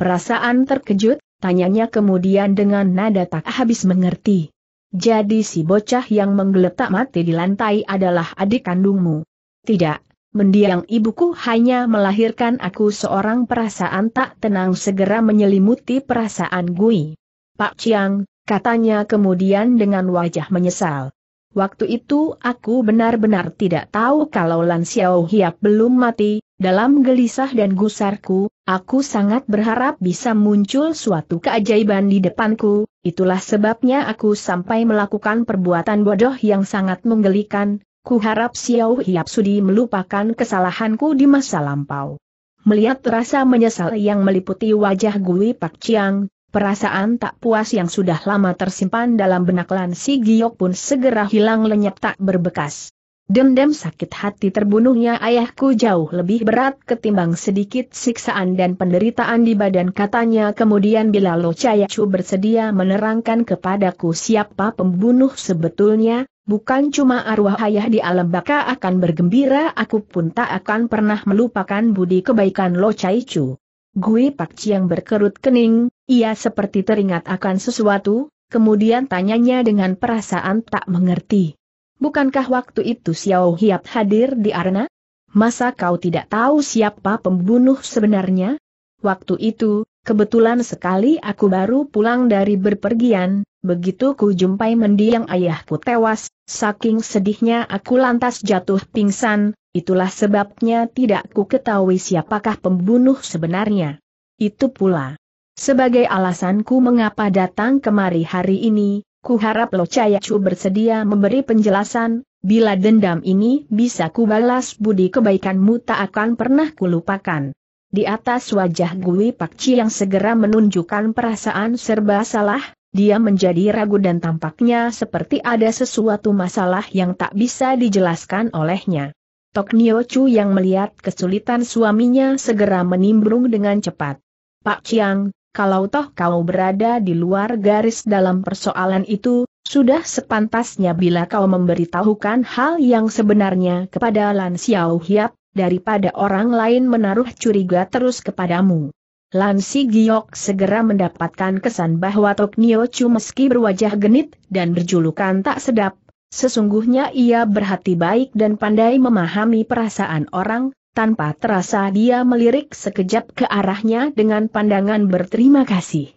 perasaan terkejut, tanyanya kemudian dengan nada tak habis mengerti. Jadi si bocah yang menggeletak mati di lantai adalah adik kandungmu. Tidak, mendiang ibuku hanya melahirkan aku seorang perasaan tak tenang segera menyelimuti perasaan Gui. Pak Chiang, katanya kemudian dengan wajah menyesal. Waktu itu aku benar-benar tidak tahu kalau Lan Xiao Hiap belum mati, dalam gelisah dan gusarku, aku sangat berharap bisa muncul suatu keajaiban di depanku, itulah sebabnya aku sampai melakukan perbuatan bodoh yang sangat menggelikan, ku harap Xiao Hiap sudi melupakan kesalahanku di masa lampau. Melihat rasa menyesal yang meliputi wajah Gui Pak Chiang, Perasaan tak puas yang sudah lama tersimpan dalam benak Lan Si Giok pun segera hilang lenyap tak berbekas. Dendam sakit hati terbunuhnya ayahku jauh lebih berat ketimbang sedikit siksaan dan penderitaan di badan katanya kemudian bila Lo Chu bersedia menerangkan kepadaku siapa pembunuh sebetulnya, bukan cuma arwah ayah di alam baka akan bergembira aku pun tak akan pernah melupakan budi kebaikan Lo Chu. Gui Pak yang berkerut kening, ia seperti teringat akan sesuatu, kemudian tanyanya dengan perasaan tak mengerti. Bukankah waktu itu Xiao Hiap hadir di arena? Masa kau tidak tahu siapa pembunuh sebenarnya? Waktu itu, kebetulan sekali aku baru pulang dari berpergian, begitu ku jumpai mendiang ayahku tewas, saking sedihnya aku lantas jatuh pingsan, Itulah sebabnya tidak ku ketahui siapakah pembunuh sebenarnya. Itu pula, sebagai alasanku mengapa datang kemari hari ini, ku harap Lo cu bersedia memberi penjelasan, bila dendam ini bisa ku balas budi kebaikanmu tak akan pernah kulupakan. Di atas wajah Gui Chi yang segera menunjukkan perasaan serba salah, dia menjadi ragu dan tampaknya seperti ada sesuatu masalah yang tak bisa dijelaskan olehnya. Tok Nio Chu yang melihat kesulitan suaminya segera menimbrung dengan cepat. Pak Chiang, kalau toh kau berada di luar garis dalam persoalan itu, sudah sepantasnya bila kau memberitahukan hal yang sebenarnya kepada Lan Xiao Hiap, daripada orang lain menaruh curiga terus kepadamu. Lan Si Giok segera mendapatkan kesan bahwa Tok Nio Chu meski berwajah genit dan berjulukan tak sedap, sesungguhnya ia berhati baik dan pandai memahami perasaan orang, tanpa terasa dia melirik sekejap ke arahnya dengan pandangan berterima kasih.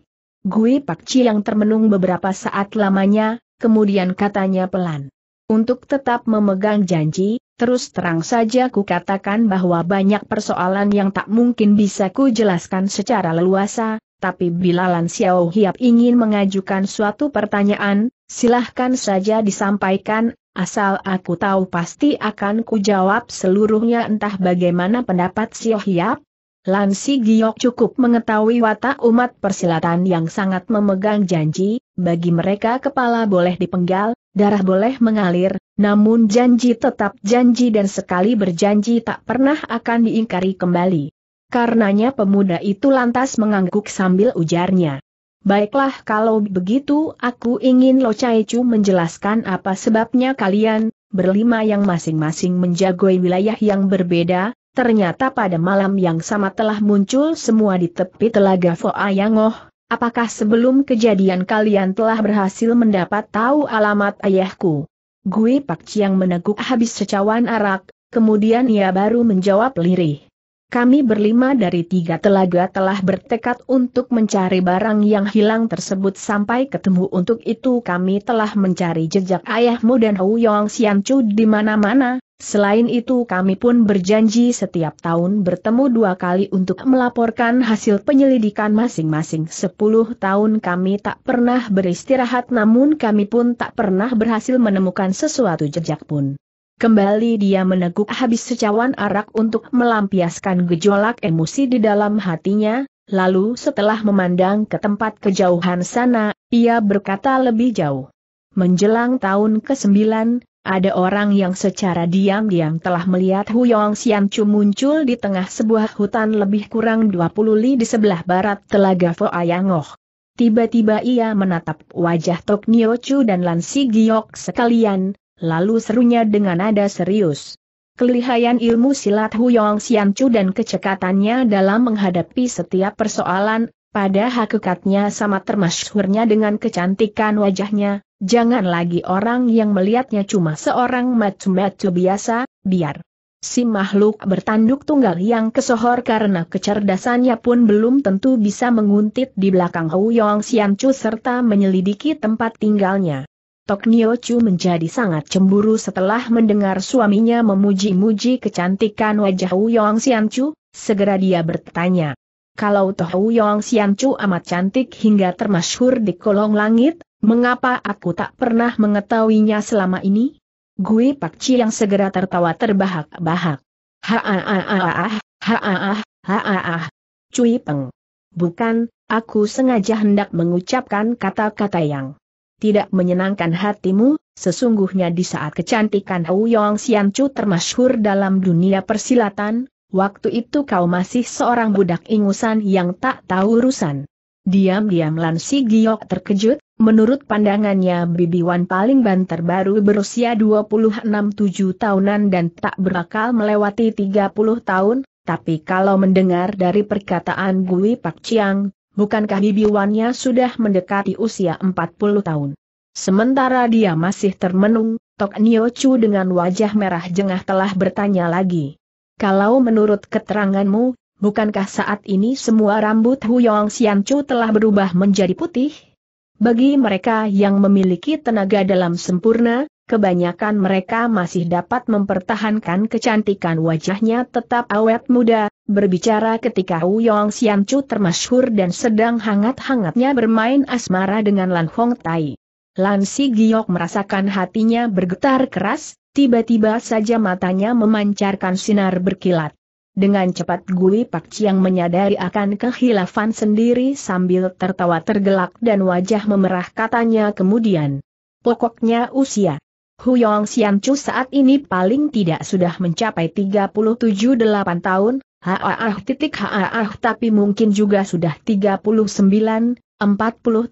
Gui Pakci yang termenung beberapa saat lamanya, kemudian katanya pelan. Untuk tetap memegang janji, terus terang saja ku katakan bahwa banyak persoalan yang tak mungkin bisa ku jelaskan secara leluasa, tapi bila Lan Xiao Hiap ingin mengajukan suatu pertanyaan, silahkan saja disampaikan, Asal aku tahu pasti akan kujawab seluruhnya entah bagaimana pendapat Sio Hiap. Lan Giok cukup mengetahui watak umat persilatan yang sangat memegang janji, bagi mereka kepala boleh dipenggal, darah boleh mengalir, namun janji tetap janji dan sekali berjanji tak pernah akan diingkari kembali. Karenanya pemuda itu lantas mengangguk sambil ujarnya. Baiklah kalau begitu aku ingin Lo Chai Chu menjelaskan apa sebabnya kalian, berlima yang masing-masing menjagoi wilayah yang berbeda, ternyata pada malam yang sama telah muncul semua di tepi telaga Foa Yangoh, apakah sebelum kejadian kalian telah berhasil mendapat tahu alamat ayahku? Gui Pak Chiang meneguk habis secawan arak, kemudian ia baru menjawab lirih. Kami berlima dari tiga telaga telah bertekad untuk mencari barang yang hilang tersebut sampai ketemu untuk itu kami telah mencari jejak ayahmu dan Hou Yong Sian Chu di mana-mana, selain itu kami pun berjanji setiap tahun bertemu dua kali untuk melaporkan hasil penyelidikan masing-masing Sepuluh tahun kami tak pernah beristirahat namun kami pun tak pernah berhasil menemukan sesuatu jejak pun. Kembali dia meneguk habis secawan arak untuk melampiaskan gejolak emosi di dalam hatinya, lalu setelah memandang ke tempat kejauhan sana, ia berkata lebih jauh. Menjelang tahun ke-9, ada orang yang secara diam-diam telah melihat Huyong Chu muncul di tengah sebuah hutan lebih kurang 20 li di sebelah barat Telaga Fo Foayangoh. Tiba-tiba ia menatap wajah Tok Chu dan Lan Giok sekalian, lalu serunya dengan nada serius. Kelihayan ilmu silat Huyong Xianchu dan kecekatannya dalam menghadapi setiap persoalan, pada hakikatnya sama termasyhurnya dengan kecantikan wajahnya, jangan lagi orang yang melihatnya cuma seorang macu-macu biasa, biar si makhluk bertanduk tunggal yang kesohor karena kecerdasannya pun belum tentu bisa menguntit di belakang Huyong Xianchu serta menyelidiki tempat tinggalnya. Tok Nio Chu menjadi sangat cemburu setelah mendengar suaminya memuji-muji kecantikan wajah Uyong Sian Chu, segera dia bertanya. Kalau Toh Uyong Sian Chu amat cantik hingga termasyhur di kolong langit, mengapa aku tak pernah mengetahuinya selama ini? Gui Pak Chi yang segera tertawa terbahak-bahak. Ha-ah-ah-ah, ha-ah-ah, ha-ah-ah. Cui Peng. Bukan, aku sengaja hendak mengucapkan kata-kata yang tidak menyenangkan hatimu, sesungguhnya di saat kecantikan Sian Chu termasyhur dalam dunia persilatan, waktu itu kau masih seorang budak ingusan yang tak tahu urusan. Diam-diam Lan Si Giok terkejut, menurut pandangannya Bibi Wan paling banter baru berusia 26-7 tahunan dan tak berakal melewati 30 tahun, tapi kalau mendengar dari perkataan Gui Pak Chiang, bukankah Wannya sudah mendekati usia 40 tahun? Sementara dia masih termenung, Tok Nio Chu dengan wajah merah jengah telah bertanya lagi. Kalau menurut keteranganmu, bukankah saat ini semua rambut Huyong Xian Chu telah berubah menjadi putih? Bagi mereka yang memiliki tenaga dalam sempurna, kebanyakan mereka masih dapat mempertahankan kecantikan wajahnya tetap awet muda, berbicara ketika Uyong Xian termasyhur dan sedang hangat-hangatnya bermain asmara dengan Lan Hong Tai. Lan Si Giok merasakan hatinya bergetar keras, tiba-tiba saja matanya memancarkan sinar berkilat. Dengan cepat Gui Pak Chiang menyadari akan kehilafan sendiri sambil tertawa tergelak dan wajah memerah katanya kemudian. Pokoknya usia, Huyong Siam saat ini paling tidak sudah mencapai 378 tahun, haah titik haaah tapi mungkin juga sudah 39-40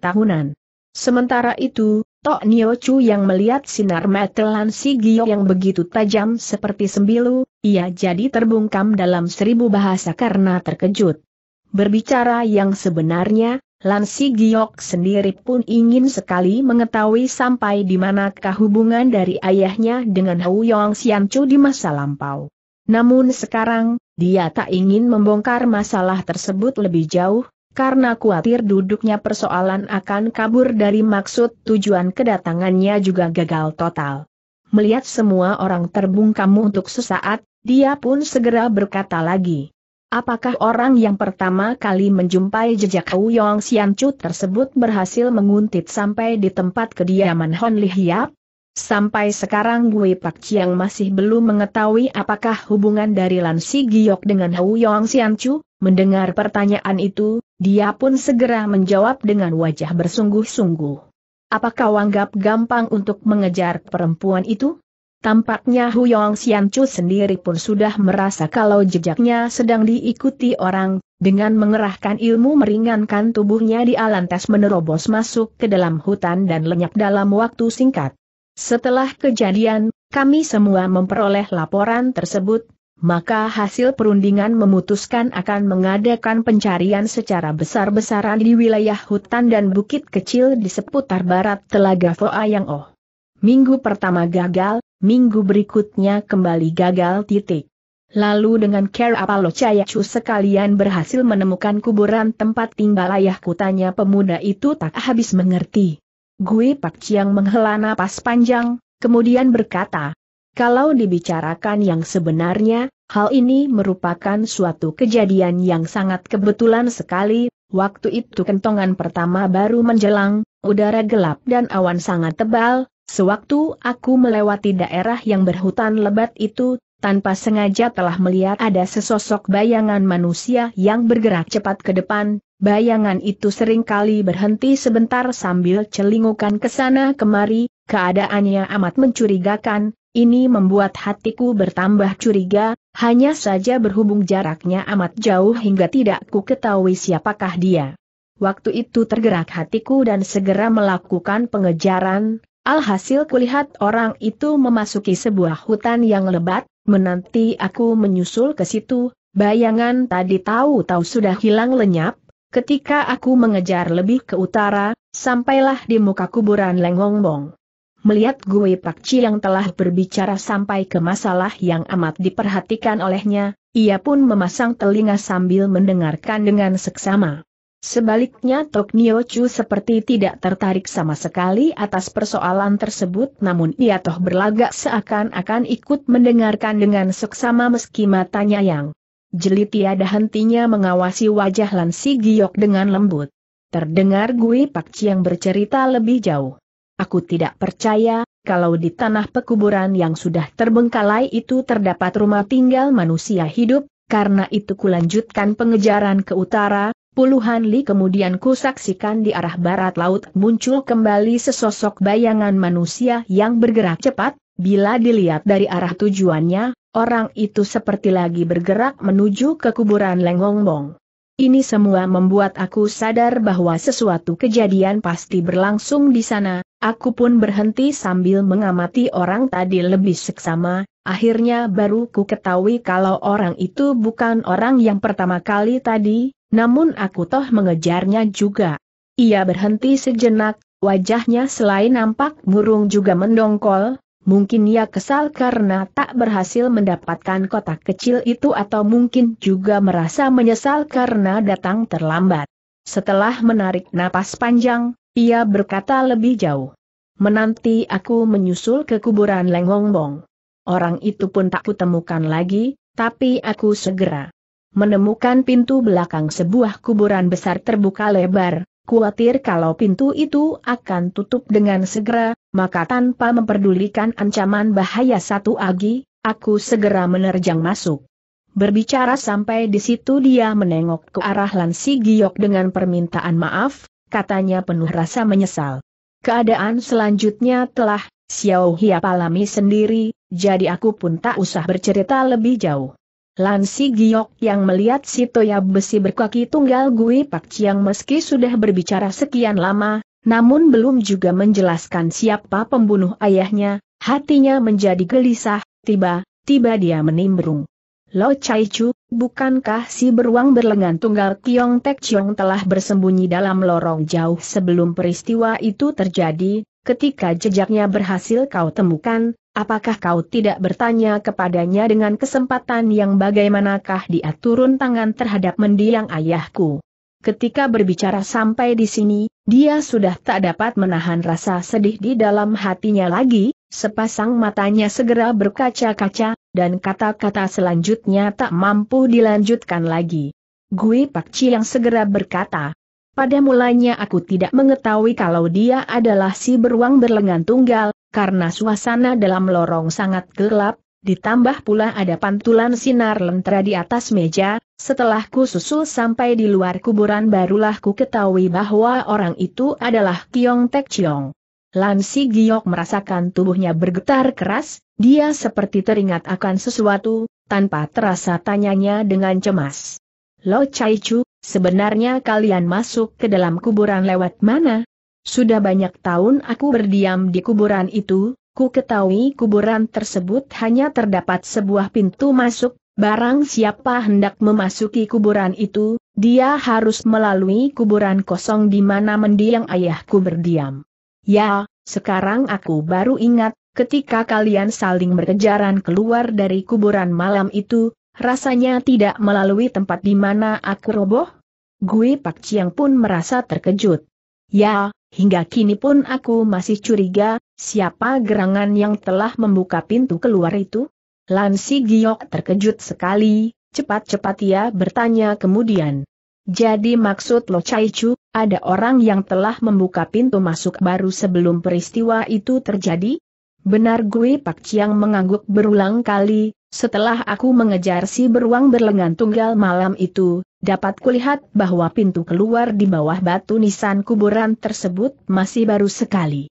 tahunan. Sementara itu, Tok Nio Chu yang melihat sinar metelan si Gio yang begitu tajam seperti sembilu, ia jadi terbungkam dalam seribu bahasa karena terkejut. Berbicara yang sebenarnya, Lansi Giok sendiri pun ingin sekali mengetahui sampai di manakah hubungan dari ayahnya dengan Hou Yong Chu di masa lampau. Namun sekarang, dia tak ingin membongkar masalah tersebut lebih jauh, karena khawatir duduknya persoalan akan kabur dari maksud tujuan kedatangannya juga gagal total. Melihat semua orang terbungkam untuk sesaat, dia pun segera berkata lagi. Apakah orang yang pertama kali menjumpai jejak Uyong Xiancu tersebut berhasil menguntit sampai di tempat kediaman Hon Li Hiap? Sampai sekarang Gui Pak Chiang masih belum mengetahui apakah hubungan dari Lan Si Giok dengan Uyong Xiancu. Mendengar pertanyaan itu, dia pun segera menjawab dengan wajah bersungguh-sungguh. Apakah kau anggap gampang untuk mengejar perempuan itu? Tampaknya Huyong Xianchu sendiri pun sudah merasa kalau jejaknya sedang diikuti orang, dengan mengerahkan ilmu meringankan tubuhnya di lantas menerobos masuk ke dalam hutan dan lenyap dalam waktu singkat. Setelah kejadian, kami semua memperoleh laporan tersebut, maka hasil perundingan memutuskan akan mengadakan pencarian secara besar-besaran di wilayah hutan dan bukit kecil di seputar barat Telaga Foa yang Oh. Minggu pertama gagal, minggu berikutnya kembali gagal titik. Lalu dengan care apa caya Cayacu sekalian berhasil menemukan kuburan tempat tinggal ayahku tanya pemuda itu tak habis mengerti. Gui Pak Chiang menghela napas panjang, kemudian berkata, kalau dibicarakan yang sebenarnya, hal ini merupakan suatu kejadian yang sangat kebetulan sekali, waktu itu kentongan pertama baru menjelang, udara gelap dan awan sangat tebal, Sewaktu aku melewati daerah yang berhutan lebat itu, tanpa sengaja telah melihat ada sesosok bayangan manusia yang bergerak cepat ke depan, bayangan itu seringkali berhenti sebentar sambil celingukan ke sana kemari, keadaannya amat mencurigakan, ini membuat hatiku bertambah curiga, hanya saja berhubung jaraknya amat jauh hingga tidak ku ketahui siapakah dia. Waktu itu tergerak hatiku dan segera melakukan pengejaran, Alhasil kulihat orang itu memasuki sebuah hutan yang lebat, menanti aku menyusul ke situ, bayangan tadi tahu-tahu sudah hilang lenyap, ketika aku mengejar lebih ke utara, sampailah di muka kuburan Lengongbong. Melihat Gui Pakci yang telah berbicara sampai ke masalah yang amat diperhatikan olehnya, ia pun memasang telinga sambil mendengarkan dengan seksama. Sebaliknya Tok Nio Chu seperti tidak tertarik sama sekali atas persoalan tersebut namun ia toh berlagak seakan-akan ikut mendengarkan dengan seksama meski matanya yang jeli tiada hentinya mengawasi wajah Lansi Si Giok dengan lembut. Terdengar Gui Pak yang bercerita lebih jauh. Aku tidak percaya, kalau di tanah pekuburan yang sudah terbengkalai itu terdapat rumah tinggal manusia hidup, karena itu kulanjutkan pengejaran ke utara, Puluhan li kemudian kusaksikan di arah barat laut muncul kembali sesosok bayangan manusia yang bergerak cepat, bila dilihat dari arah tujuannya, orang itu seperti lagi bergerak menuju ke kuburan Lengongbong. Ini semua membuat aku sadar bahwa sesuatu kejadian pasti berlangsung di sana, aku pun berhenti sambil mengamati orang tadi lebih seksama, akhirnya baru ku ketahui kalau orang itu bukan orang yang pertama kali tadi, namun aku toh mengejarnya juga. Ia berhenti sejenak, wajahnya selain nampak murung juga mendongkol, mungkin ia kesal karena tak berhasil mendapatkan kotak kecil itu atau mungkin juga merasa menyesal karena datang terlambat. Setelah menarik napas panjang, ia berkata lebih jauh. Menanti aku menyusul ke kuburan Lengongbong. Orang itu pun tak kutemukan lagi, tapi aku segera menemukan pintu belakang sebuah kuburan besar terbuka lebar, khawatir kalau pintu itu akan tutup dengan segera, maka tanpa memperdulikan ancaman bahaya satu agi, aku segera menerjang masuk. Berbicara sampai di situ dia menengok ke arah Lansi Giok dengan permintaan maaf, katanya penuh rasa menyesal. Keadaan selanjutnya telah Xiao Hia palami sendiri, jadi aku pun tak usah bercerita lebih jauh. Lansi Si Giok yang melihat si Toya besi berkaki tunggal Gui Pak Chiang meski sudah berbicara sekian lama, namun belum juga menjelaskan siapa pembunuh ayahnya, hatinya menjadi gelisah, tiba-tiba dia menimbrung. Lo Chai Chu, bukankah si beruang berlengan tunggal Kiong Tek Chiong telah bersembunyi dalam lorong jauh sebelum peristiwa itu terjadi, ketika jejaknya berhasil kau temukan, Apakah kau tidak bertanya kepadanya dengan kesempatan yang bagaimanakah dia turun tangan terhadap mendiang ayahku? Ketika berbicara sampai di sini, dia sudah tak dapat menahan rasa sedih di dalam hatinya lagi, sepasang matanya segera berkaca-kaca, dan kata-kata selanjutnya tak mampu dilanjutkan lagi. Gui Pakci yang segera berkata, pada mulanya aku tidak mengetahui kalau dia adalah si beruang berlengan tunggal, karena suasana dalam lorong sangat gelap, ditambah pula ada pantulan sinar lentera di atas meja, setelah ku susul sampai di luar kuburan barulah ku ketahui bahwa orang itu adalah Kiong Tek Chiong. Lansi Giok merasakan tubuhnya bergetar keras, dia seperti teringat akan sesuatu, tanpa terasa tanyanya dengan cemas. Lo Chai Chu, sebenarnya kalian masuk ke dalam kuburan lewat mana? Sudah banyak tahun aku berdiam di kuburan itu, ku ketahui kuburan tersebut hanya terdapat sebuah pintu masuk, barang siapa hendak memasuki kuburan itu, dia harus melalui kuburan kosong di mana mendiang ayahku berdiam. Ya, sekarang aku baru ingat, ketika kalian saling berkejaran keluar dari kuburan malam itu, rasanya tidak melalui tempat di mana aku roboh? Gui Pak Chiang pun merasa terkejut. Ya, Hingga kini pun aku masih curiga, siapa gerangan yang telah membuka pintu keluar itu? Lansi Giok terkejut sekali, cepat-cepat ia bertanya kemudian. Jadi maksud Lo Chai Chu, ada orang yang telah membuka pintu masuk baru sebelum peristiwa itu terjadi? Benar gue Pak Chiang mengangguk berulang kali, setelah aku mengejar si beruang berlengan tunggal malam itu, dapat kulihat bahwa pintu keluar di bawah batu nisan kuburan tersebut masih baru sekali.